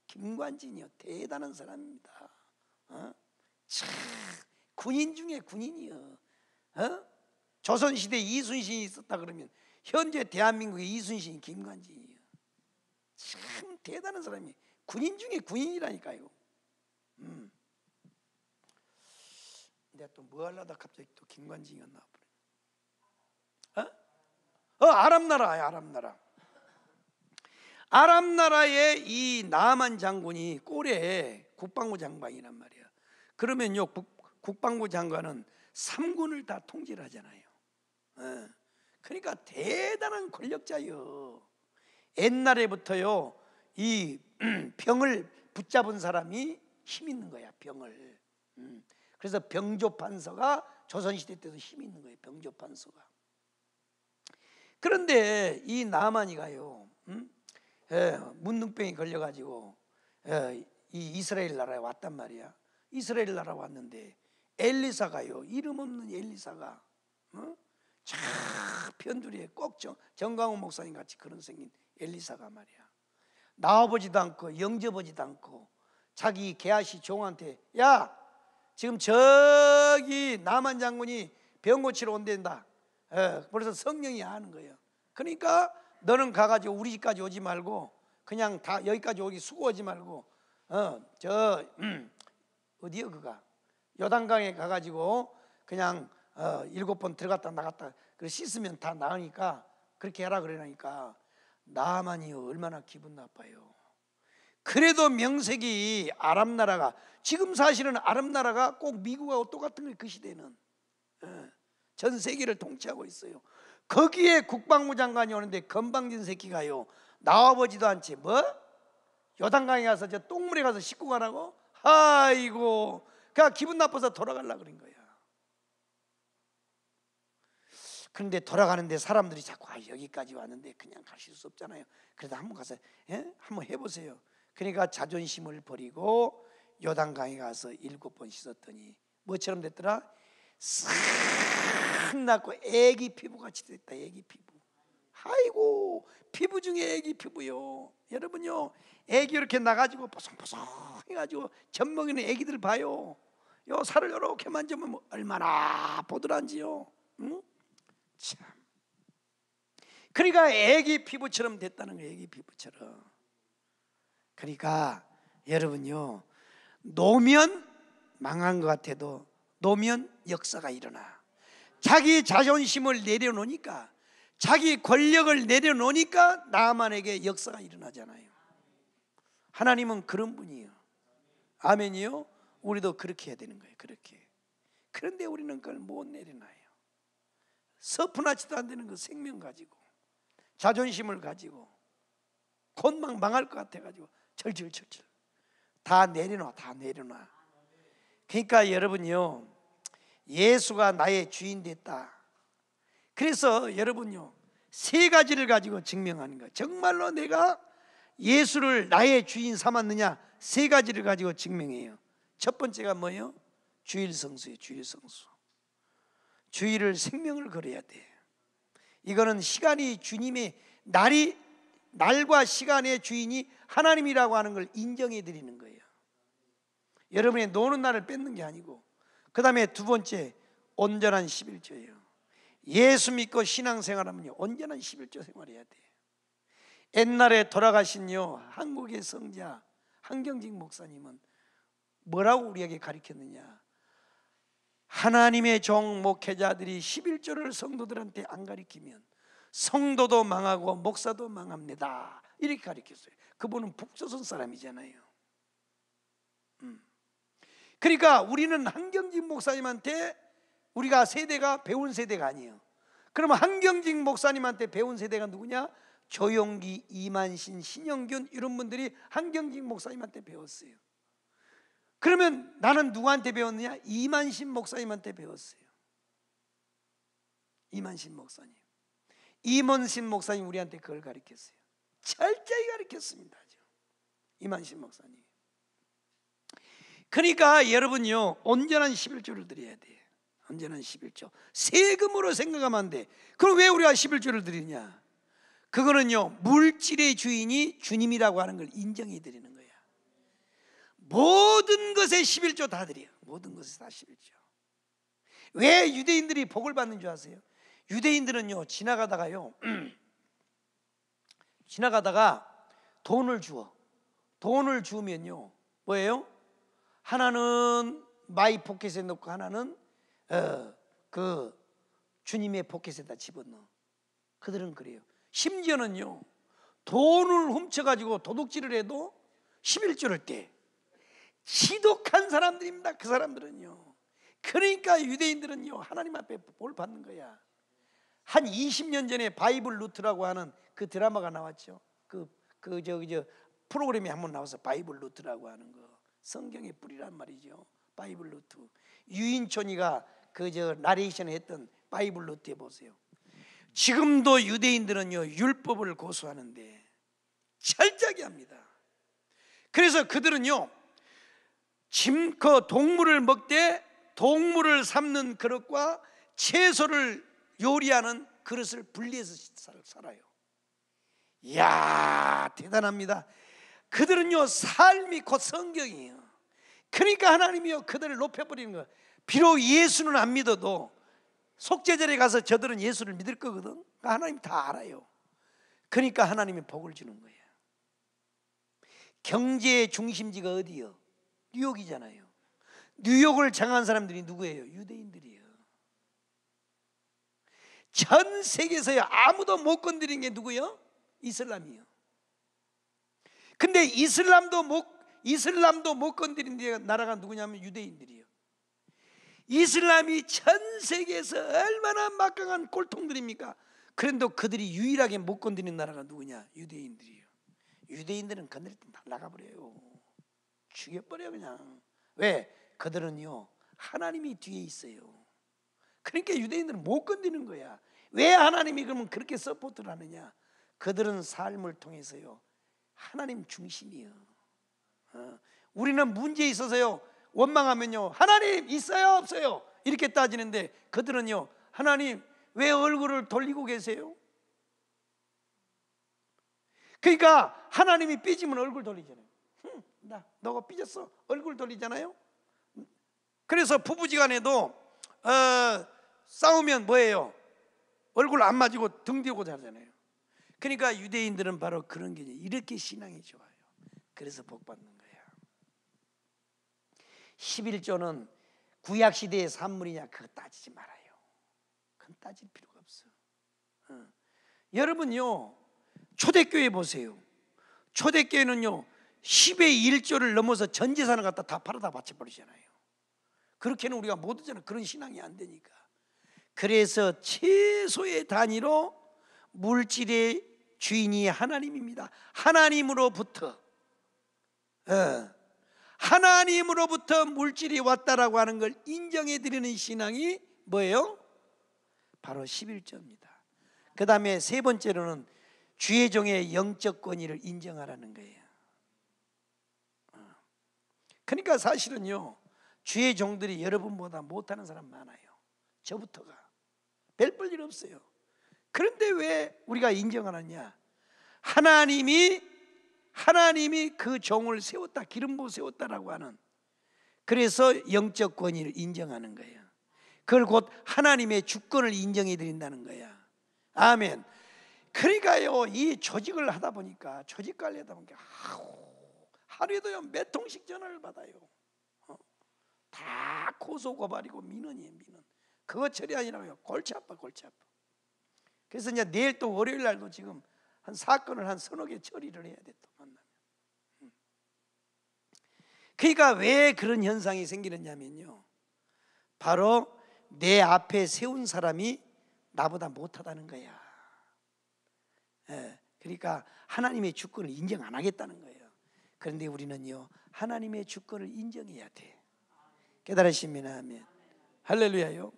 김관진이요 대단한 사람입니다. 어? 참 군인 중에 군인이요. 어? 조선시대 이순신이 있었다 그러면 현재 대한민국의 이순신이 김관진이요. 참 대단한 사람이 군인 중에 군인이라니까요. 음. 내가 또뭐 하려다 갑자기 또 김관진이가 나버려. 어? 어 아랍 나라야 아랍 나라. 아랍 나라의 이 나만 장군이 꼬레 국방부 장관이란 말이야. 그러면요 국방부 장관은 3군을 다통제 하잖아요. 어. 그러니까 대단한 권력자요. 옛날에부터요, 이 음, 병을 붙잡은 사람이 힘 있는 거야, 병을. 음. 그래서 병조판서가 조선시대 때도 힘 있는 거예요, 병조판서가. 그런데 이 나만이가요, 음, 문둥병이 걸려가지고 이 이스라엘 나라에 왔단 말이야. 이스라엘 나라 왔는데 엘리사가요. 이름 없는 엘리사가 어? 참 편두리에 꼭 정, 정강호 목사님 같이 그런 생긴 엘리사가 말이야. 나와보지도 않고 영접하지도 않고 자기 개아시 종한테 야 지금 저기 남한 장군이 병 고치러 온다 에, 벌써 성령이 아는 거예요. 그러니까 너는 가가지고 우리 집까지 오지 말고 그냥 다 여기까지 오기 수고하지 말고 어저 음, 어디요 그가 여단강에 가가지고 그냥 어, 일곱 번 들어갔다 나갔다 그 씻으면 다 나으니까 그렇게 하라 그러니까 나만이 얼마나 기분 나빠요. 그래도 명색이 아랍 나라가 지금 사실은 아랍 나라가 꼭 미국하고 똑같은 거예요. 그 시대는 예, 전 세계를 통치하고 있어요. 거기에 국방부 장관이 오는데 건방진 새끼가요 나와보지도 않지 뭐 여당강에 가서 저 똥물에 가서 씻고 가라고 아이고 그냥 그러니까 기분 나빠서 돌아가려 그런 거야. 그런데 돌아가는데 사람들이 자꾸 아, 여기까지 왔는데 그냥 가실 수 없잖아요. 그래도 한번 가서 예? 한번 해보세요. 그러니까 자존심을 버리고 요단강에 가서 일곱 번 씻었더니 뭐처럼 됐더라? 싹 낫고 애기 피부같이 됐다. 애기 피부. 아이고 피부 중에 애기 피부요. 여러분요 애기 이렇게 나가지고 보송보송 해가지고 젖먹이는 애기들 봐요. 요 살을 이렇게 만지면 뭐 얼마나 보드란지요. 응? 참. 그러니까 애기 피부처럼 됐다는 거예요. 애기 피부처럼. 그러니까 여러분요. 노면 망한 것 같아도 노면 역사가 일어나. 자기 자존심을 내려놓으니까 자기 권력을 내려놓으니까 나만에게 역사가 일어나잖아요. 하나님은 그런 분이에요. 아멘이요. 우리도 그렇게 해야 되는 거예요. 그렇게. 그런데 우리는 그걸 못 내려놔요. 서프나지도 안 되는 그 생명 가지고 자존심을 가지고 곧막 망할 것 같아 가지고 절절절절 다 내려놔 다 내려놔. 그러니까 여러분요 예수가 나의 주인 됐다. 그래서 여러분요 세 가지를 가지고 증명하는 거예요. 정말로 내가 예수를 나의 주인 삼았느냐 세 가지를 가지고 증명해요. 첫 번째가 뭐예요? 주일 성수예요. 주일 성수. 주일을 생명을 걸어야 돼. 이거는 시간이 주님의 날이 날과 시간의 주인이 하나님이라고 하는 걸 인정해 드리는 거예요. 여러분의 노는 날을 뺏는 게 아니고 그다음에 두 번째 온전한 11조예요. 예수 믿고 신앙생활하면요. 온전한 11조 생활해야 돼. 옛날에 돌아가신 요 한국의 성자 한경직 목사님은 뭐라고 우리에게 가리켰느냐? 하나님의 종 목회자들이 11조를 성도들한테 안 가리키면 성도도 망하고 목사도 망합니다. 이렇게 가르쳤어요. 그분은 북조선 사람이잖아요. 음. 그러니까 우리는 한경진 목사님한테 우리가 세대가 배운 세대가 아니에요. 그러면 한경진 목사님한테 배운 세대가 누구냐? 조용기, 이만신, 신영균 이런 분들이 한경진 목사님한테 배웠어요. 그러면 나는 누구한테 배웠느냐? 이만신 목사님한테 배웠어요. 이만신 목사님. 이만신 목사님 우리한테 그걸 가르쳤어요. 철저히 가르쳤습니다. 이만신 목사님. 그러니까 여러분요. 온전한 11조를 드려야 돼요. 온전한 11조. 세금으로 생각하면 안 돼. 그럼 왜 우리가 11조를 드리냐? 그거는요. 물질의 주인이 주님이라고 하는 걸 인정해 드리는 거예요. 모든 것에 11조 다 드려. 요 모든 것에 다 11조. 왜 유대인들이 복을 받는 줄 아세요? 유대인들은요, 지나가다가요, [CLEARS THROAT] 지나가다가 돈을 주어. 돈을 주면요, 뭐예요? 하나는 마이 포켓에 넣고 하나는 어, 그 주님의 포켓에다 집어넣어. 그들은 그래요. 심지어는요, 돈을 훔쳐가지고 도둑질을 해도 11조를 떼. 지독한 사람들입니다. 그 사람들은요. 그러니까 유대인들은요. 하나님 앞에 볼 받는 거야. 한 20년 전에 바이블 루트라고 하는 그 드라마가 나왔죠. 그 그저저 저 프로그램이 한번 나와서 바이블 루트라고 하는 거. 성경의 뿌리란 말이죠. 바이블 루트. 유인촌이가 그 저 나레이션 했던 바이블 루트에 보세요. 지금도 유대인들은요. 율법을 고수하는데 철저하게 합니다. 그래서 그들은요. 짐, 커 그 동물을 먹되 동물을 삶는 그릇과 채소를 요리하는 그릇을 분리해서 살아요. 이야, 대단합니다. 그들은요, 삶이 곧 성경이에요. 그러니까 하나님이요, 그들을 높여버리는 거예요. 비록 예수는 안 믿어도 속죄절에 가서 저들은 예수를 믿을 거거든. 그러니까 하나님 다 알아요. 그러니까 하나님이 복을 주는 거예요. 경제의 중심지가 어디요? 뉴욕이잖아요. 뉴욕을 장한 사람들이 누구예요? 유대인들이에요. 전 세계에서요 아무도 못 건드린 게 누구요? 이슬람이요. 근데 이슬람도 못 이슬람도 못 건드린 나라가 누구냐면 유대인들이요. 이슬람이 전 세계에서 얼마나 막강한 꼴통들입니까? 그런데 그들이 유일하게 못 건드린 나라가 누구냐? 유대인들이요. 유대인들은 건드릴 때 날아가 버려요. 죽여버려 그냥. 왜? 그들은요 하나님이 뒤에 있어요. 그러니까 유대인들은 못 건드는 거야. 왜 하나님이 그러면 그렇게 서포트를 하느냐? 그들은 삶을 통해서요 하나님 중심이요. 어. 우리는 문제에 있어서요 원망하면요 하나님 있어요 없어요 이렇게 따지는데 그들은요 하나님 왜 얼굴을 돌리고 계세요? 그러니까 하나님이 삐지면 얼굴 돌리잖아요. 흠. 삐졌다. 너가 삐졌어. 얼굴 돌리잖아요. 그래서 부부지간에도 어, 싸우면 뭐예요? 얼굴 안 맞고 등 뒤고 자잖아요. 그러니까 유대인들은 바로 그런 게 이렇게 신앙이 좋아요. 그래서 복 받는 거예요. 11조는 구약 시대의 산물이냐 그거 따지지 말아요. 그건 따질 필요가 없어. 어. 여러분요. 초대교회 보세요. 초대교회는요. 10의 1조를 넘어서 전 재산을 갖다 다 팔아다 바쳐버리잖아요. 그렇게는 우리가 못 하잖아요. 그런 신앙이 안 되니까. 그래서 최소의 단위로 물질의 주인이 하나님입니다. 하나님으로부터 어, 하나님으로부터 물질이 왔다라고 하는 걸 인정해 드리는 신앙이 뭐예요? 바로 11조입니다. 그 다음에 세 번째로는 주의 종의 영적 권위를 인정하라는 거예요. 그러니까 사실은요 주의 종들이 여러분보다 못하는 사람 많아요. 저부터가 별볼일 없어요. 그런데 왜 우리가 인정하느냐? 하나님이 하나님이 그 종을 세웠다 기름 부 세웠다라고 하는 그래서 영적 권위를 인정하는 거예요. 그걸 곧 하나님의 주권을 인정해 드린다는 거야. 아멘. 그러니까요 이 조직을 하다 보니까 조직 관리하다 보니까 아우 하루에도요 몇 통씩 전화를 받아요. 어? 다 고소고발이고 민원이에요 민원. 그거 처리 아니라고요. 골치 아파 골치 아파. 그래서 이제 내일 또 월요일 날도 지금 한 사건을 한 서너 개 처리를 해야 돼또 음. 그러니까 왜 그런 현상이 생기느냐면요. 바로 내 앞에 세운 사람이 나보다 못하다는 거야. 예, 그러니까 하나님의 주권을 인정 안 하겠다는 거예요. 그런데 우리는요 하나님의 주권을 인정해야 돼. 깨달으십니까? 아멘. 할렐루야요.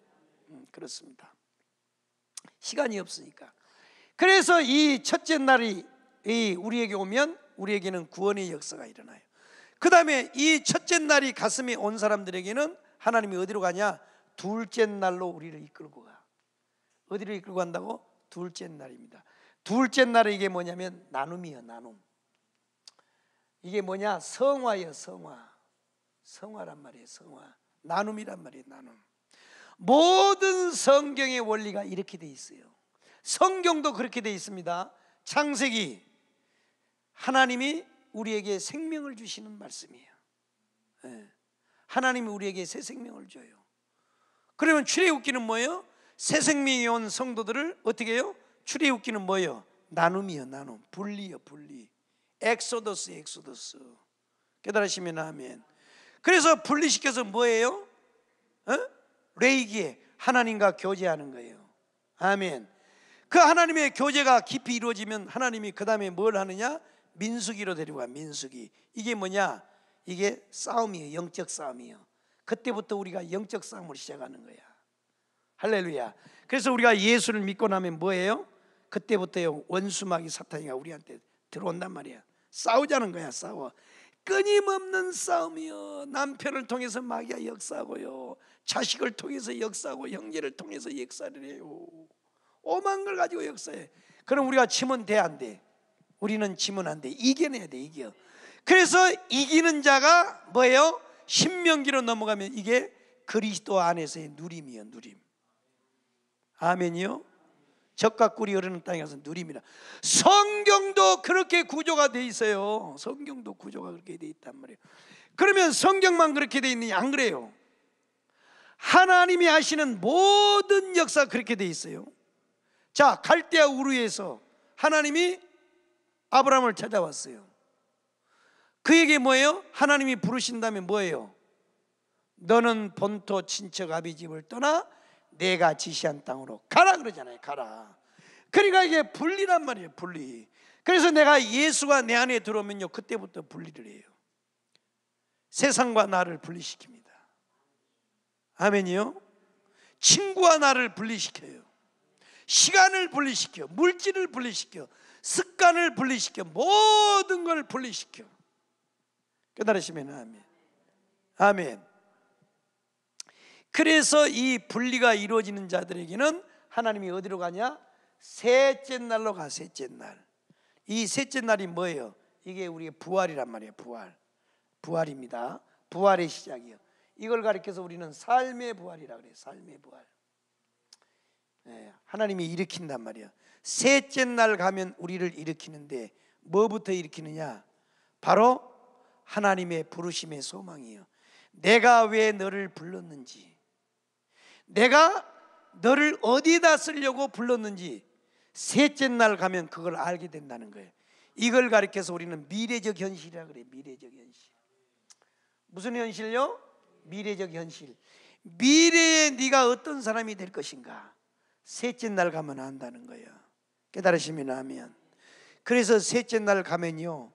음, 그렇습니다. 시간이 없으니까. 그래서 이 첫째 날이 우리에게 오면 우리에게는 구원의 역사가 일어나요. 그 다음에 이 첫째 날이 가슴에 온 사람들에게는 하나님이 어디로 가냐? 둘째 날로 우리를 이끌고 가. 어디로 이끌고 간다고? 둘째 날입니다. 둘째 날이 이게 뭐냐면 나눔이요 나눔. 이게 뭐냐? 성화예요, 성화. 성화란 말이에요, 성화. 나눔이란 말이에요, 나눔. 모든 성경의 원리가 이렇게 돼 있어요. 성경도 그렇게 돼 있습니다. 창세기 하나님이 우리에게 생명을 주시는 말씀이에요. 예. 하나님이 우리에게 새 생명을 줘요. 그러면 출애굽기는 뭐예요? 새 생명이 온 성도들을 어떻게 해요? 출애굽기는 뭐예요? 나눔이요, 나눔. 분리요, 분리. 엑소더스 엑소더스 깨달으시면 아멘 그래서 분리시켜서 뭐예요? 어? 레이기에 하나님과 교제하는 거예요 아멘 그 하나님의 교제가 깊이 이루어지면 하나님이 그 다음에 뭘 하느냐? 민수기로 데리고 가 민수기 이게 뭐냐? 이게 싸움이에요 영적 싸움이에요 그때부터 우리가 영적 싸움을 시작하는 거야 할렐루야 그래서 우리가 예수를 믿고 나면 뭐예요? 그때부터 원수막이 사탄이가 우리한테 들어온단 말이야 싸우자는 거야 싸워 끊임없는 싸움이요 남편을 통해서 마귀가 역사하고요 자식을 통해서 역사하고 형제를 통해서 역사를 해요 오만 걸 가지고 역사해 그럼 우리가 치면 돼 안 돼? 우리는 치면 안돼 이겨내야 돼 이겨 그래서 이기는 자가 뭐예요? 신명기로 넘어가면 이게 그리스도 안에서의 누림이요 누림 아멘이요 적과 꿀이 흐르는 땅에 가서 누립니다. 성경도 그렇게 구조가 돼 있어요. 성경도 구조가 그렇게 돼 있단 말이에요. 그러면 성경만 그렇게 돼 있느냐 안 그래요? 하나님이 하시는 모든 역사 그렇게 돼 있어요. 자, 갈대아 우르에서 하나님이 아브라함을 찾아왔어요. 그에게 뭐예요? 하나님이 부르신다면 뭐예요? 너는 본토 친척 아비 집을 떠나 내가 지시한 땅으로 가라 그러잖아요. 가라. 그러니까 이게 분리란 말이에요. 분리. 그래서 내가 예수가 내 안에 들어오면요. 그때부터 분리를 해요. 세상과 나를 분리시킵니다. 아멘이요. 친구와 나를 분리시켜요. 시간을 분리시켜. 물질을 분리시켜. 습관을 분리시켜. 모든 걸 분리시켜. 깨달으시면 아멘. 아멘. 그래서 이 분리가 이루어지는 자들에게는 하나님이 어디로 가냐? 셋째 날로 가 셋째 날. 이 셋째 날이 뭐예요? 이게 우리의 부활이란 말이에요. 부활. 부활입니다. 부활의 시작이요. 이걸 가리켜서 우리는 삶의 부활이라 그래요. 삶의 부활. 예, 하나님이 일으킨단 말이에요. 셋째 날 가면 우리를 일으키는데 뭐부터 일으키느냐? 바로 하나님의 부르심의 소망이요. 내가 왜 너를 불렀는지 내가 너를 어디다 쓰려고 불렀는지 셋째 날 가면 그걸 알게 된다는 거예요. 이걸 가리켜서 우리는 미래적 현실이라 그래. 미래적 현실. 무슨 현실요? 미래적 현실. 미래에 네가 어떤 사람이 될 것인가? 셋째 날 가면 안다는 거예요. 깨달으시면 하면. 그래서 셋째 날 가면요.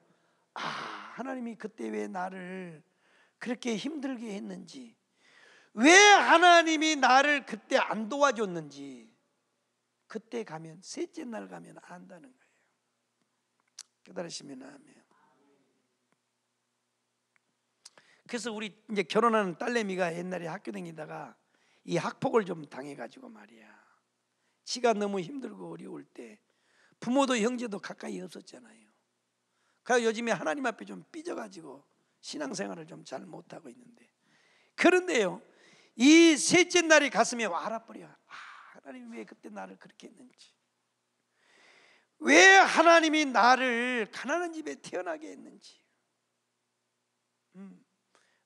아, 하나님이 그때 왜 나를 그렇게 힘들게 했는지 왜 하나님이 나를 그때 안 도와줬는지 그때 가면 셋째 날 가면 안다는 거예요. 깨달으시면 아멘. 그래서 우리 이제 결혼하는 딸내미가 옛날에 학교 다니다가 이 학폭을 좀 당해가지고 말이야. 지가 너무 힘들고 어려울 때 부모도 형제도 가까이 없었잖아요. 그래서 요즘에 하나님 앞에 좀 삐져가지고 신앙생활을 좀 잘 못하고 있는데 그런데요 이 셋째 날이 가슴에 와라버려. 아, 하나님 왜 그때 나를 그렇게 했는지. 왜 하나님이 나를 가난한 집에 태어나게 했는지. 음,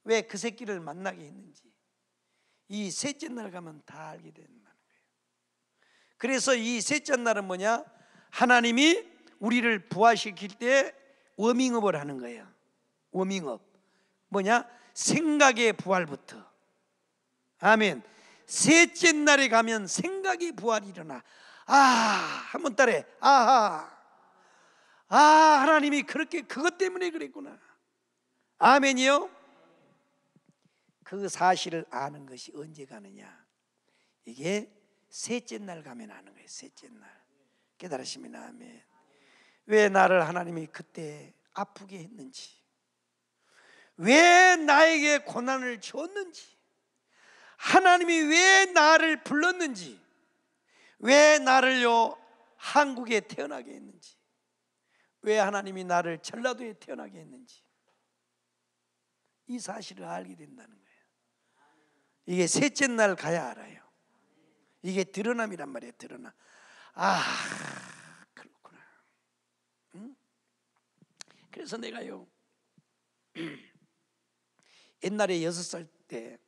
왜 그 새끼를 만나게 했는지. 이 셋째 날 가면 다 알게 된다는 거예요. 그래서 이 셋째 날은 뭐냐? 하나님이 우리를 부화시킬 때 워밍업을 하는 거예요. 워밍업. 뭐냐? 생각의 부활부터. 아멘. 셋째 날에 가면 생각이 부활이 일어나. 아, 한 번 따래. 아하. 아, 하나님이 그렇게 그것 때문에 그랬구나. 아멘이요. 그 사실을 아는 것이 언제 가느냐. 이게 셋째 날 가면 아는 거예요. 셋째 날. 깨달으시면 아멘. 왜 나를 하나님이 그때 아프게 했는지. 왜 나에게 고난을 줬는지. 하나님이 왜 나를 불렀는지, 왜 나를요, 한국에 태어나게 했는지, 왜 하나님이 나를 전라도에 태어나게 했는지, 이 사실을 알게 된다는 거예요. 이게 셋째 날 가야 알아요. 이게 드러남이란 말이에요, 드러남. 아, 그렇구나. 응? 그래서 내가요, [CLEARS THROAT] 옛날에 여섯 살 때,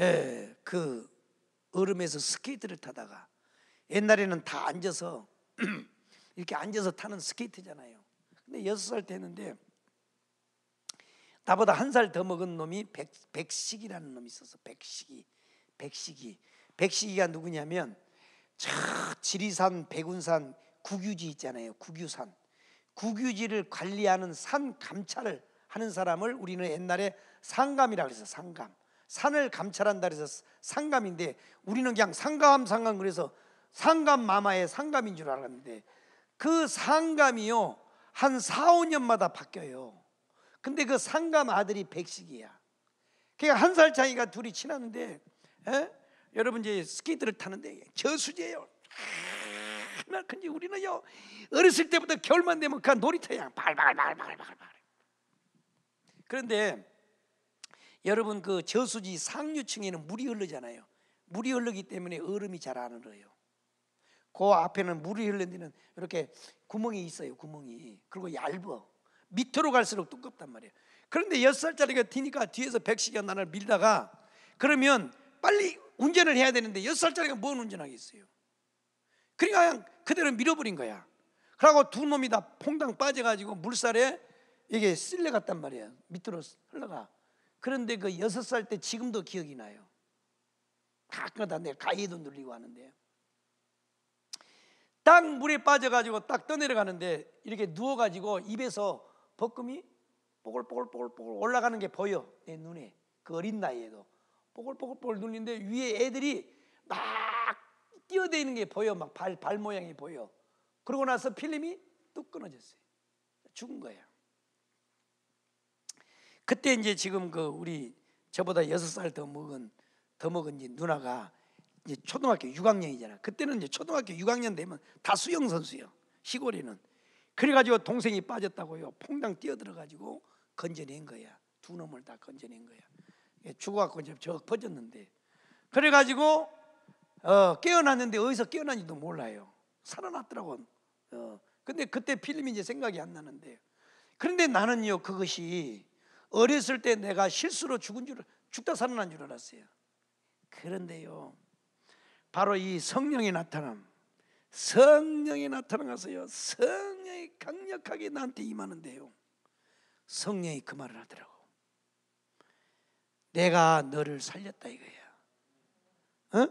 예, 그 얼음에서 스케이트를 타다가 옛날에는 다 앉아서 [CLEARS THROAT] 이렇게 앉아서 타는 스케이트잖아요. 근데 여섯 살 되는데 나보다 한 살 더 먹은 놈이 백, 백식이라는 놈이 있어서 백식이, 백식이, 백식이가 누구냐면 저 지리산, 백운산, 국유지 있잖아요. 국유산, 국유지를 관리하는 산 감찰을 하는 사람을 우리는 옛날에 상감이라고 해서 상감. 산을 감찰한다 그래서 상감인데 우리는 그냥 상감 상감 그래서 상감 마마의 상감인 줄 알았는데 그 상감이요 한 4, 5년마다 바뀌어요. 근데 그 상감 아들이 백식이야. 그러한살 차이가 둘이 친하는데 에? 여러분 이제 스키트를 타는데 저수지예요. 얼나 아, 큰지 우리는요 어렸을 때부터 겨울만 되면 그 놀이터야 발발발발발발. 그런데 여러분 그 저수지 상류층에는 물이 흐르잖아요. 물이 흐르기 때문에 얼음이 잘안 흐러요. 그 앞에는 물이 흐르는 데는 이렇게 구멍이 있어요. 구멍이. 그리고 얇아. 밑으로 갈수록 두껍단 말이에요. 그런데 6살짜리가 튀니까 뒤에서 백식이 나를 밀다가 그러면 빨리 운전을 해야 되는데 6살짜리가 뭔 운전하겠어요. 그러니까 그냥 그대로 밀어버린 거야. 그러고 두 놈이 다 퐁당 빠져가지고 물살에 이게 쓸려갔단 말이에요 밑으로 흘러가. 그런데 그 여섯 살 때 지금도 기억이 나요. 가끔다내 가위도 눌리고 하는데딱 물에 빠져가지고 딱 떠내려가는데 이렇게 누워가지고 입에서 벅금이 뽀글뽀글뽀글뽀글 올라가는 게 보여 내 눈에 그 어린 나이에도 뽀글뽀글뽀글 눌리는데 위에 애들이 막뛰어다는게 보여 막 발 발 모양이 보여 그러고 나서 필름이 뚝 끊어졌어요 죽은 거예요 그때 이제 지금 그 우리 저보다 여섯 살 더 먹은 더 먹은 이제 누나가 이제 초등학교 6학년이잖아. 그때는 이제 초등학교 6학년 되면 다 수영 선수예요. 시골에는. 그래가지고 동생이 빠졌다고요. 퐁당 뛰어들어가지고 건져낸 거야. 두 놈을 다 건져낸 거야. 예, 죽어갖고 이제 저 퍼졌는데. 그래가지고 어, 깨어났는데 어디서 깨어난지도 몰라요. 살아났더라고. 어, 근데 그때 필름이 이제 생각이 안 나는데. 그런데 나는요 그것이 어렸을 때 내가 실수로 죽은 줄 죽다 살아난 줄 알았어요. 그런데요. 바로 이 성령의 나타남. 성령이 나타나서요. 성령이 강력하게 나한테 임하는데요. 성령이 그 말을 하더라고. 내가 너를 살렸다 이거야. 어?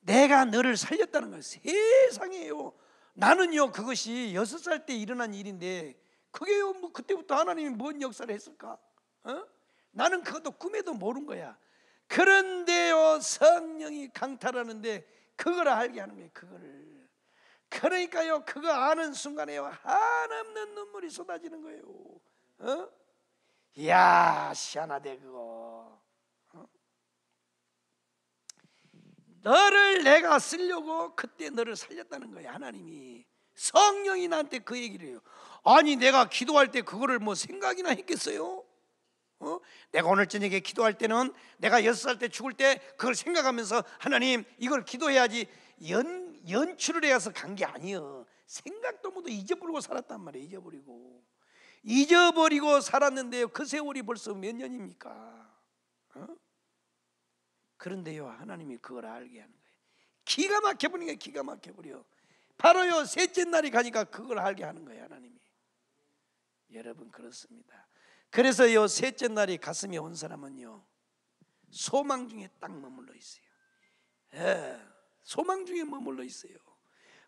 내가 너를 살렸다는 거야. 세상에요. 나는요 그것이 여섯 살 때 일어난 일인데 그게 뭐 그때부터 하나님이 뭔 역사를 했을까? 어? 나는 그것도 꿈에도 모른 거야. 그런데요 성령이 강탈하는데 그걸 알게 하는 거예요. 그거 그러니까요 그거 아는 순간에요 한없는 눈물이 쏟아지는 거예요. 어? 야 시한하대 그거. 어? 너를 내가 쓰려고 그때 너를 살렸다는 거예요 하나님이. 성령이 나한테 그 얘기를 해요. 아니 내가 기도할 때 그거를 뭐 생각이나 했겠어요? 어? 내가 오늘 저녁에 기도할 때는 내가 여섯 살 때 죽을 때 그걸 생각하면서 하나님 이걸 기도해야지 연 연출을 해서 간 게 아니여. 생각도 못해 잊어버리고 살았단 말이에요. 잊어버리고 잊어버리고 살았는데요. 그 세월이 벌써 몇 년입니까? 어? 그런데요 하나님이 그걸 알게 하는 거예요. 기가 막혀버리게 기가 막혀버려. 바로요 셋째 날이 가니까 그걸 알게 하는 거예요 하나님이. 여러분 그렇습니다. 그래서요 셋째 날이 가슴에온 사람은요 소망 중에 딱 머물러 있어요. 예, 소망 중에 머물러 있어요.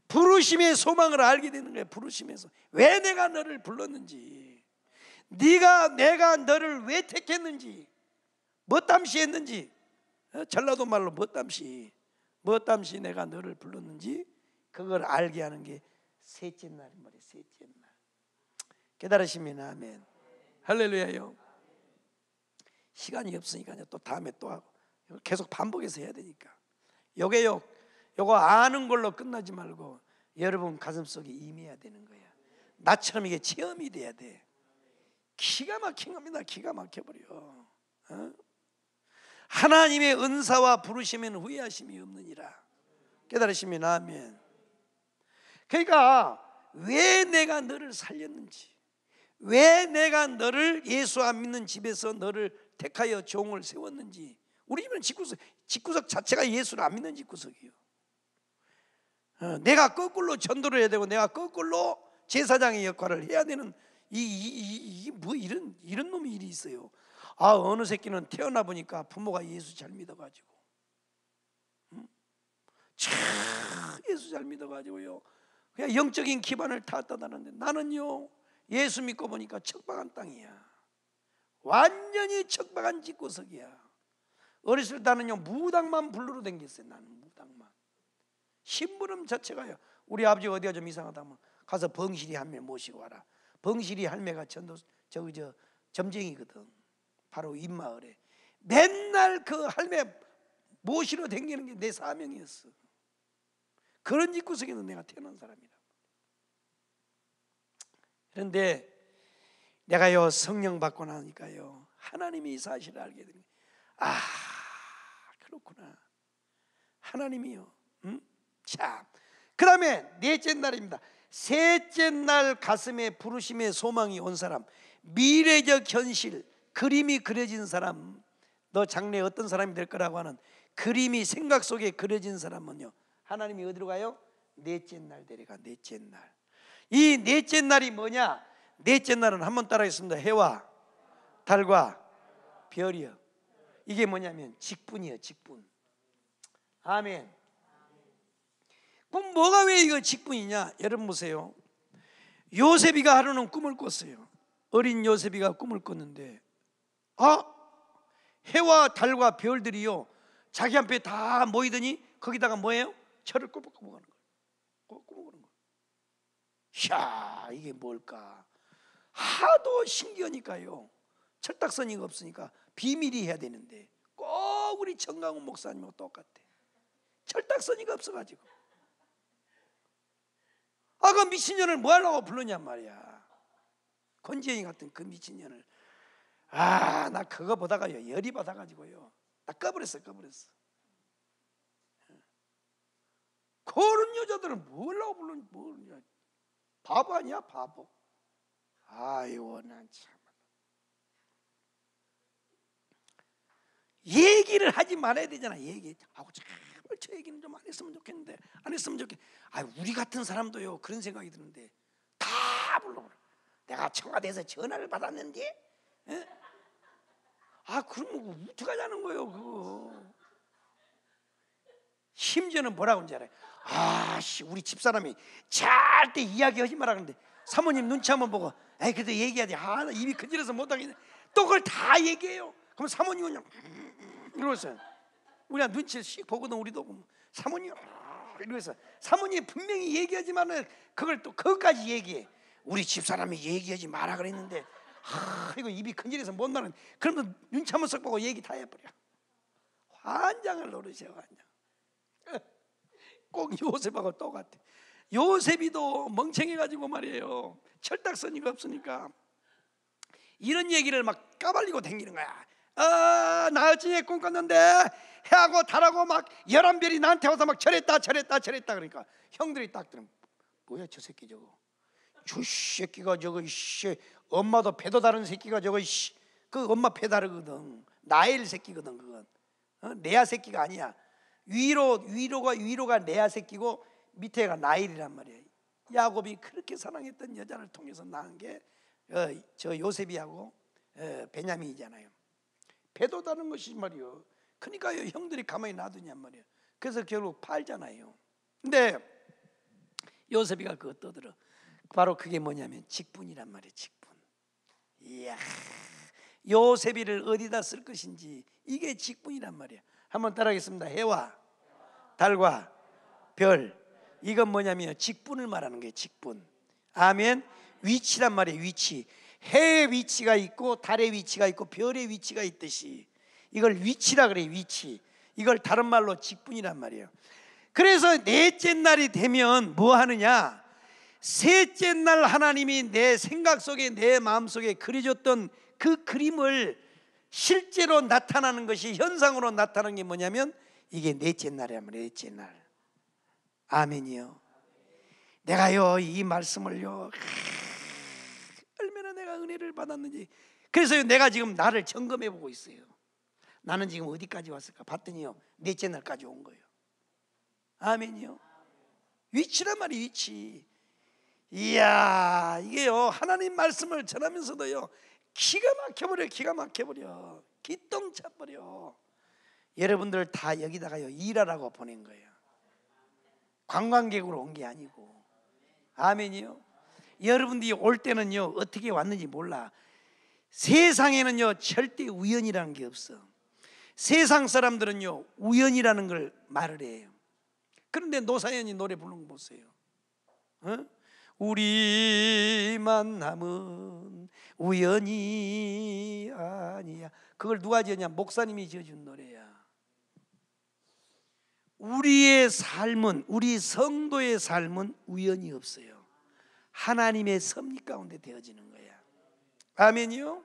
부르심의 소망을 알게 되는 거예요. 부르심에서 왜 내가 너를 불렀는지, 네가 내가 너를 왜 택했는지, 뭐땀시했는지 어, 전라도 말로 뭐땀시, 뭐땀시 내가 너를 불렀는지 그걸 알게 하는 게 셋째 날이 말이에요. 셋째 날. 깨달으시면 아멘. 할렐루야요. 시간이 없으니까요. 또 다음에 또 하고 계속 반복해서 해야 되니까. 요게요. 요거 아는 걸로 끝나지 말고 여러분 가슴속에 임해야 되는 거야. 나처럼 이게 체험이 돼야 돼. 기가 막힌 겁니다. 기가 막혀버려. 어? 하나님의 은사와 부르심에는 후회하심이 없느니라. 깨달으시면 아멘. 그러니까 왜 내가 너를 살렸는지, 왜 내가 너를 예수 안 믿는 집에서 너를 택하여 종을 세웠는지, 우리 집은 집구석, 집구석 자체가 예수를 안 믿는 집구석이에요. 어, 내가 거꾸로 전도를 해야 되고, 내가 거꾸로 제사장의 역할을 해야 되는 이, 이, 이, 뭐 이런, 이런 놈이 일이 있어요. 아, 어느 새끼는 태어나 보니까 부모가 예수 잘 믿어가지고. 참, 예수 잘 믿어가지고요. 그냥 영적인 기반을 탔다는데 나는요 예수 믿고 보니까 척박한 땅이야. 완전히 척박한 집구석이야. 어렸을 때는요 무당만 불러로 댕겼어요. 나는 무당만. 심부름 자체가요. 우리 아버지 어디가 좀 이상하다면 가서 벙실이 할매 모시고 와라. 벙실이 할매가 전도 저기 저 점쟁이거든. 바로 입마을에 맨날 그 할매 모시러 댕기는 게 내 사명이었어. 그런 입구석에서 내가 태어난 사람이라. 그런데 내가요 성령 받고 나니까요 하나님이 이 사실을 알게 되니 아 그렇구나 하나님이요 음? 참 그다음에 넷째 날입니다 셋째 날 가슴에 부르심의 소망이 온 사람 미래적 현실 그림이 그려진 사람 너 장래 어떤 사람이 될 거라고 하는 그림이 생각 속에 그려진 사람은요 하나님이 어디로 가요? 넷째 날 데려가 넷째 날. 이 넷째 날이 뭐냐? 넷째 날은 한번 따라하겠습니다. 해와 달과 별이요. 이게 뭐냐면 직분이요, 직분. 아멘. 그럼 뭐가 왜 이거 직분이냐? 여러분 보세요. 요셉이가 하루는 꿈을 꿨어요. 어린 요셉이가 꿈을 꿨는데, 아 해와 달과 별들이요 자기 앞에 다 모이더니 거기다가 뭐예요? 혀를 꼬박 꼬박하는 거예요. 꾸벅꾸하는 거예요. 야 이게 뭘까? 하도 신기하니까요. 철딱선이가 없으니까 비밀이 해야 되는데 꼭 우리 정강훈 목사님하고 똑같아. 철딱선이가 없어가지고. 아 그 미친년을 뭐 하려고 불렀냐 말이야. 권지영이 같은 그 미친년을. 아, 나 그거 보다가 열이 받아가지고요. 나 꺼버렸어, 꺼버렸어. 그런 여자들은 뭐라고 부르는 뭐냐? 바보 아니야 바보. 아이고 난 참. 얘기를 하지 말아야 되잖아. 얘기. 하고 제발 저 얘기는 좀 안 했으면 좋겠는데 안 했으면 좋겠. 아 우리 같은 사람도요 그런 생각이 드는데 다 불러버려. 내가 청와대에서 전화를 받았는데. 에? 예? 아 그러면 뭐 어떡하자는 거예요 그거. 심지어는 뭐라고 하는지 알아요. 아씨 우리 집사람이 잘때 이야기하지 마라 그러는데 사모님 눈치 한번 보고 에이 그래도 얘기해야 돼아 입이 큰질해서 못하겠네 또 그걸 다 얘기해요 그럼 사모님은 그냥 음, 이러면서 우리가 눈치를 씩 보거든 우리도 사모님 아, 이러면서 사모님 분명히 얘기하지만 그걸 또 그것까지 얘기해 우리 집사람이 얘기하지 마라 그랬는데 아 이거 입이 큰질해서 못 나는 그러면 눈치 한번 썩 보고 얘기 다 해버려 환장을 노르세요 환장 꼭 요셉하고 똑같아. 요셉이도 멍청해가지고 말이에요. 철딱서니가 없으니까 이런 얘기를 막 까발리고 댕기는 거야. 아, 어, 나어진에 꿈꿨는데 해하고 달하고 막 열한별이 나한테 와서 막절했다절했다절했다 그러니까 형들이 딱 들으면 뭐야 저 새끼 저거 저 새끼가 저거 씨 엄마도 배도 다른 새끼가 저거 씨그 엄마 배 다르거든 나일 새끼거든 그건 어? 레아 새끼가 아니야 위로 위로가 위로가 레아 새끼고 밑에가 나일이란 말이에요. 야곱이 그렇게 사랑했던 여자를 통해서 낳은 게저 어, 요셉이하고 어, 베냐민이잖아요. 배도다는 것이 말이요. 그러니까 형들이 가만히 놔두냔 말이에요. 그래서 결국 팔잖아요. 근데 요셉이가 그거 떠들어. 바로 그게 뭐냐면 직분이란 말이에요. 직분. 이야. 요셉이를 어디다 쓸 것인지 이게 직분이란 말이야. 한번 따라하겠습니다. 해와 달과 별 이건 뭐냐면 직분을 말하는 거예요. 직분. 아멘. 위치란 말이에요. 위치. 해의 위치가 있고 달의 위치가 있고 별의 위치가 있듯이 이걸 위치라 그래요. 위치. 이걸 다른 말로 직분이란 말이에요. 그래서 넷째 날이 되면 뭐 하느냐? 셋째 날 하나님이 내 생각 속에 내 마음 속에 그려줬던 그 그림을 실제로 나타나는 것이 현상으로 나타나는 게 뭐냐면 이게 넷째 날이란 말이에요. 넷째 날. 아멘이요. 내가요 이 말씀을요 얼마나 내가 은혜를 받았는지 그래서 내가 지금 나를 점검해 보고 있어요. 나는 지금 어디까지 왔을까 봤더니요 넷째 날까지 온 거예요. 아멘이요. 위치란 말이 위치. 이야 이게요 하나님 말씀을 전하면서도요 기가 막혀버려, 기가 막혀버려, 기똥 차버려. 여러분들 다 여기다가요 일하라고 보낸 거예요. 관광객으로 온 게 아니고, 아멘이요. 여러분들이 올 때는요 어떻게 왔는지 몰라. 세상에는요 절대 우연이라는 게 없어. 세상 사람들은요 우연이라는 걸 말을 해요. 그런데 노사연이 노래 부르는 거 보세요. 어? 우리 만남은 우연이 아니야. 그걸 누가 지었냐? 목사님이 지어준 노래야. 우리의 삶은 우리 성도의 삶은 우연이 없어요. 하나님의 섭리 가운데 되어지는 거야. 아멘이요.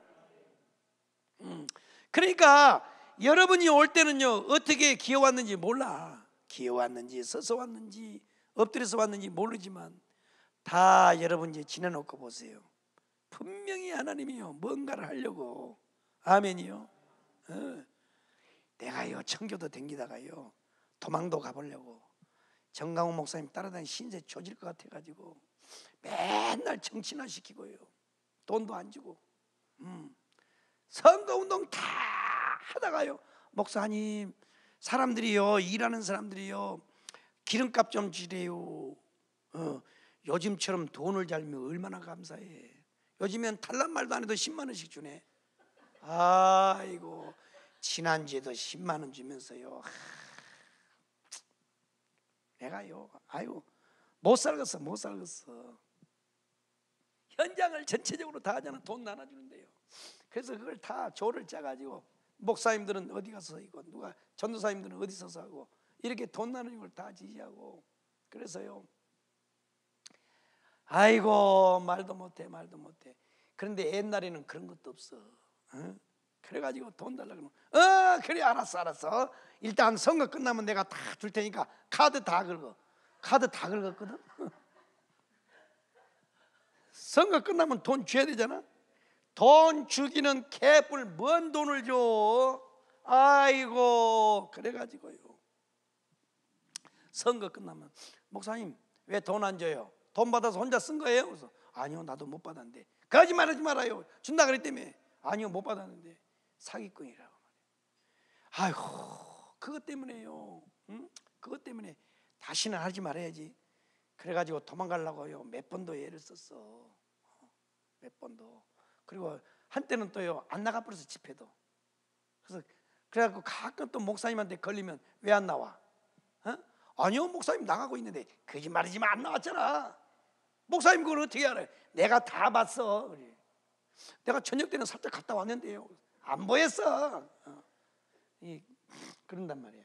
음. 그러니까 여러분이 올 때는요 어떻게 기어 왔는지 몰라. 기어 왔는지 서서 왔는지 엎드려서 왔는지 모르지만 다 여러분 이제 지내놓고 보세요. 분명히 하나님이요 뭔가를 하려고 아멘이요. 어. 내가요 청교도 댕기다가요 도망도 가보려고 정강훈 목사님 따라다니 신세 조질 것 같아가지고 맨날 정치나 시키고요 돈도 안 주고 음. 선거 운동 다 하다가요 목사님 사람들이요 일하는 사람들이요 기름값 좀 주래요. 어. 요즘처럼 돈을 잘면 얼마나 감사해. 요즘엔 달란 말도 안 해도 10만 원씩 주네. 아이고 지난주에도 10만 원 주면서요. 내가요. 아유 못 살겠어 못 살겠어. 현장을 전체적으로 다 하잖아 돈 나눠주는데요. 그래서 그걸 다 조를 짜가지고 목사님들은 어디 가서 있고 누가 전도사님들은 어디 서 하고 이렇게 돈 나누는 걸 다 지지하고 그래서요 아이고 말도 못해 말도 못해. 그런데 옛날에는 그런 것도 없어. 어? 그래가지고 돈 달라 고 그러면 어 그래 알았어 알았어. 일단 선거 끝나면 내가 다 줄 테니까 카드 다 긁어. 카드 다 긁었거든. [LAUGHS] 선거 끝나면 돈 줘야 되잖아. 돈 주기는 개뿔 뭔 돈을 줘. 아이고 그래가지고요. 선거 끝나면 목사님 왜 돈 안 줘요? 돈 받아서 혼자 쓴 거예요? 그래서 아니요, 나도 못 받았는데. 거짓말 하지 말아요. 준다 그랬다며. 아니요, 못 받았는데. 사기꾼이라고 말해요. 아휴, 그것 때문에요. 응? 그것 때문에 다시는 하지 말아야지. 그래가지고 도망가려고요. 몇 번도 애를 썼어. 어, 몇 번도. 그리고 한때는 또요. 안 나가버려서 집회도. 그래서 그래갖고 가끔 또 목사님한테 걸리면 왜 안 나와? 어? 아니요 목사님 나가고 있는데 거짓말하지마안 나왔잖아. 목사님 그걸 어떻게 알아요? 내가 다 봤어. 내가 저녁 때는 살짝 갔다 왔는데요. 안 보였어. 어. 그런단 말이에요.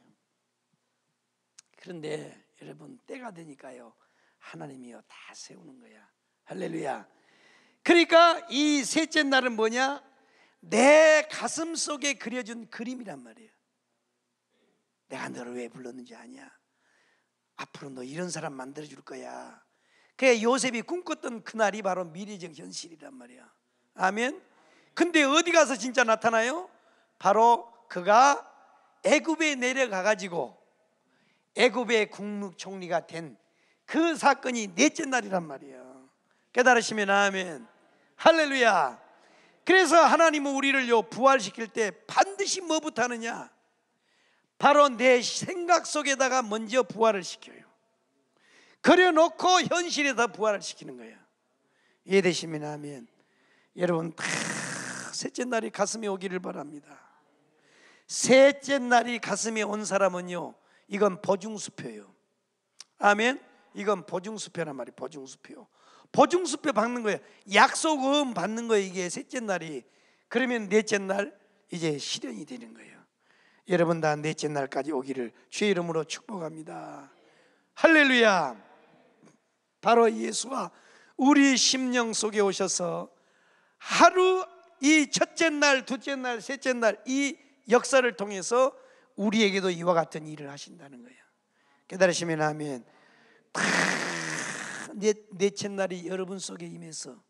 그런데 여러분 때가 되니까요. 하나님이요 다 세우는 거야. 할렐루야. 그러니까 이 셋째 날은 뭐냐? 내 가슴 속에 그려준 그림이란 말이에요. 내가 너를 왜 불렀는지 아냐? 앞으로 너 이런 사람 만들어 줄 거야. 그 요셉이 꿈꿨던 그날이 바로 미래적 현실이란 말이야. 아멘. 근데 어디 가서 진짜 나타나요? 바로 그가 애굽에 내려가 가지고 애굽의 국무총리가 된 그 사건이 넷째 날이란 말이에 깨달으시면 아멘. 할렐루야. 그래서 하나님은 우리를요 부활시킬 때 반드시 뭐부터 하느냐? 바로 내 생각 속에다가 먼저 부활을 시켜요. 그려놓고 현실에다 부활을 시키는 거예요. 이해되시면 하면 여러분 다 셋째 날이 가슴에 오기를 바랍니다. 셋째 날이 가슴에 온 사람은요, 이건 보증수표예요. 아멘. 이건 보증수표란 말이에요. 보증수표. 보증수표 받는 거예요. 약속은 받는 거예요. 이게 셋째 날이. 그러면 넷째 날 이제 실현이 되는 거예요. 여러분 다 넷째 날까지 오기를 주의 이름으로 축복합니다. 할렐루야. 바로 예수가 우리 심령 속에 오셔서 하루 이 첫째 날, 둘째 날, 셋째 날 이 역사를 통해서 우리에게도 이와 같은 일을 하신다는 거예요. 깨달으시면 하면 네, 넷째 날이 여러분 속에 임해서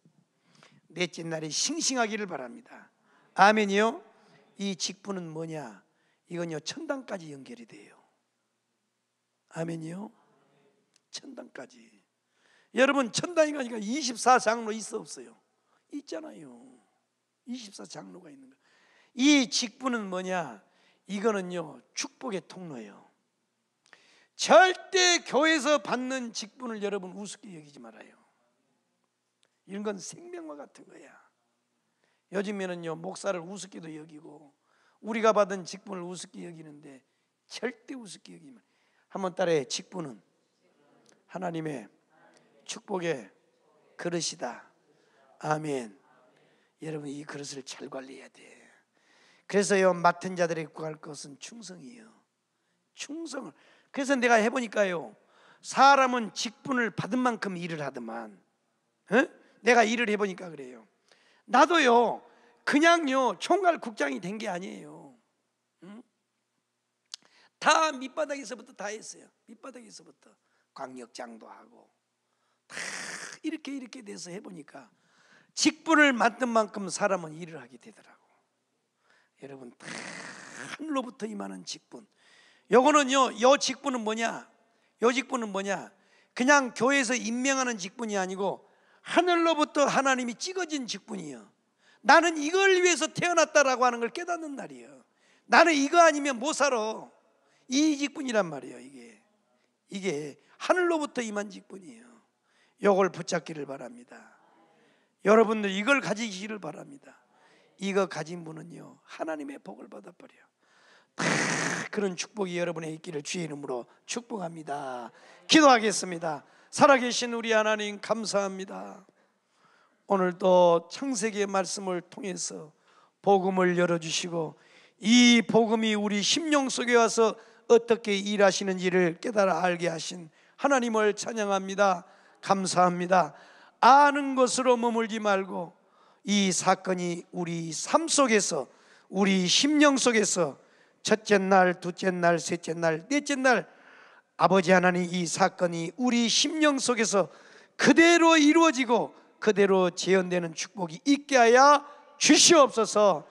넷째 날이 싱싱하기를 바랍니다. 아멘이요. 이 직분은 뭐냐? 이건요 천당까지 연결이 돼요. 아멘이요. 천당까지. 여러분 천당에 가니까 24장로 있어 없어요? 있잖아요. 24장로가 있는 거예요. 이 직분은 뭐냐? 이거는요. 축복의 통로예요. 절대 교회에서 받는 직분을 여러분 우습게 여기지 말아요. 이런 건 생명과 같은 거야. 요즘에는요. 목사를 우습게도 여기고 우리가 받은 직분을 우습게 여기는데 절대 우습게 여기면 한 번 따라해. 직분은 하나님의 축복의 그릇이다. 아멘. 여러분 이 그릇을 잘 관리해야 돼. 그래서요 맡은 자들이 구할 것은 충성이에요. 충성을. 그래서 내가 해보니까요 사람은 직분을 받은 만큼 일을 하더만. 에? 내가 일을 해보니까 그래요. 나도요 그냥요 총괄 국장이 된 게 아니에요. 응? 다 밑바닥에서부터 다 했어요. 밑바닥에서부터 광역장도 하고 다 이렇게 이렇게 돼서 해보니까 직분을 맡은 만큼 사람은 일을 하게 되더라고. 여러분 다 하늘로부터 임하는 직분. 요거는요. 요 직분은 뭐냐? 요 직분은 뭐냐? 그냥 교회에서 임명하는 직분이 아니고 하늘로부터 하나님이 찍어진 직분이요. 나는 이걸 위해서 태어났다라고 하는 걸 깨닫는 날이에요. 나는 이거 아니면 못 살아. 이 직분이란 말이에요, 이게. 이게 하늘로부터 임한 직분이에요. 요걸 붙잡기를 바랍니다. 여러분들 이걸 가지기를 바랍니다. 이거 가진 분은요 하나님의 복을 받아버려. 아, 그런 축복이 여러분의 있기를 주의 이름으로 축복합니다. 기도하겠습니다. 살아계신 우리 하나님 감사합니다. 오늘도 창세기의 말씀을 통해서 복음을 열어주시고 이 복음이 우리 심령 속에 와서 어떻게 일하시는지를 깨달아 알게 하신 하나님을 찬양합니다. 감사합니다. 아는 것으로 머물지 말고 이 사건이 우리 삶 속에서 우리 심령 속에서 첫째 날, 둘째 날, 셋째 날, 넷째 날 아버지 하나님 이 사건이 우리 심령 속에서 그대로 이루어지고 그대로 재현되는 축복이 있게 하여 주시옵소서.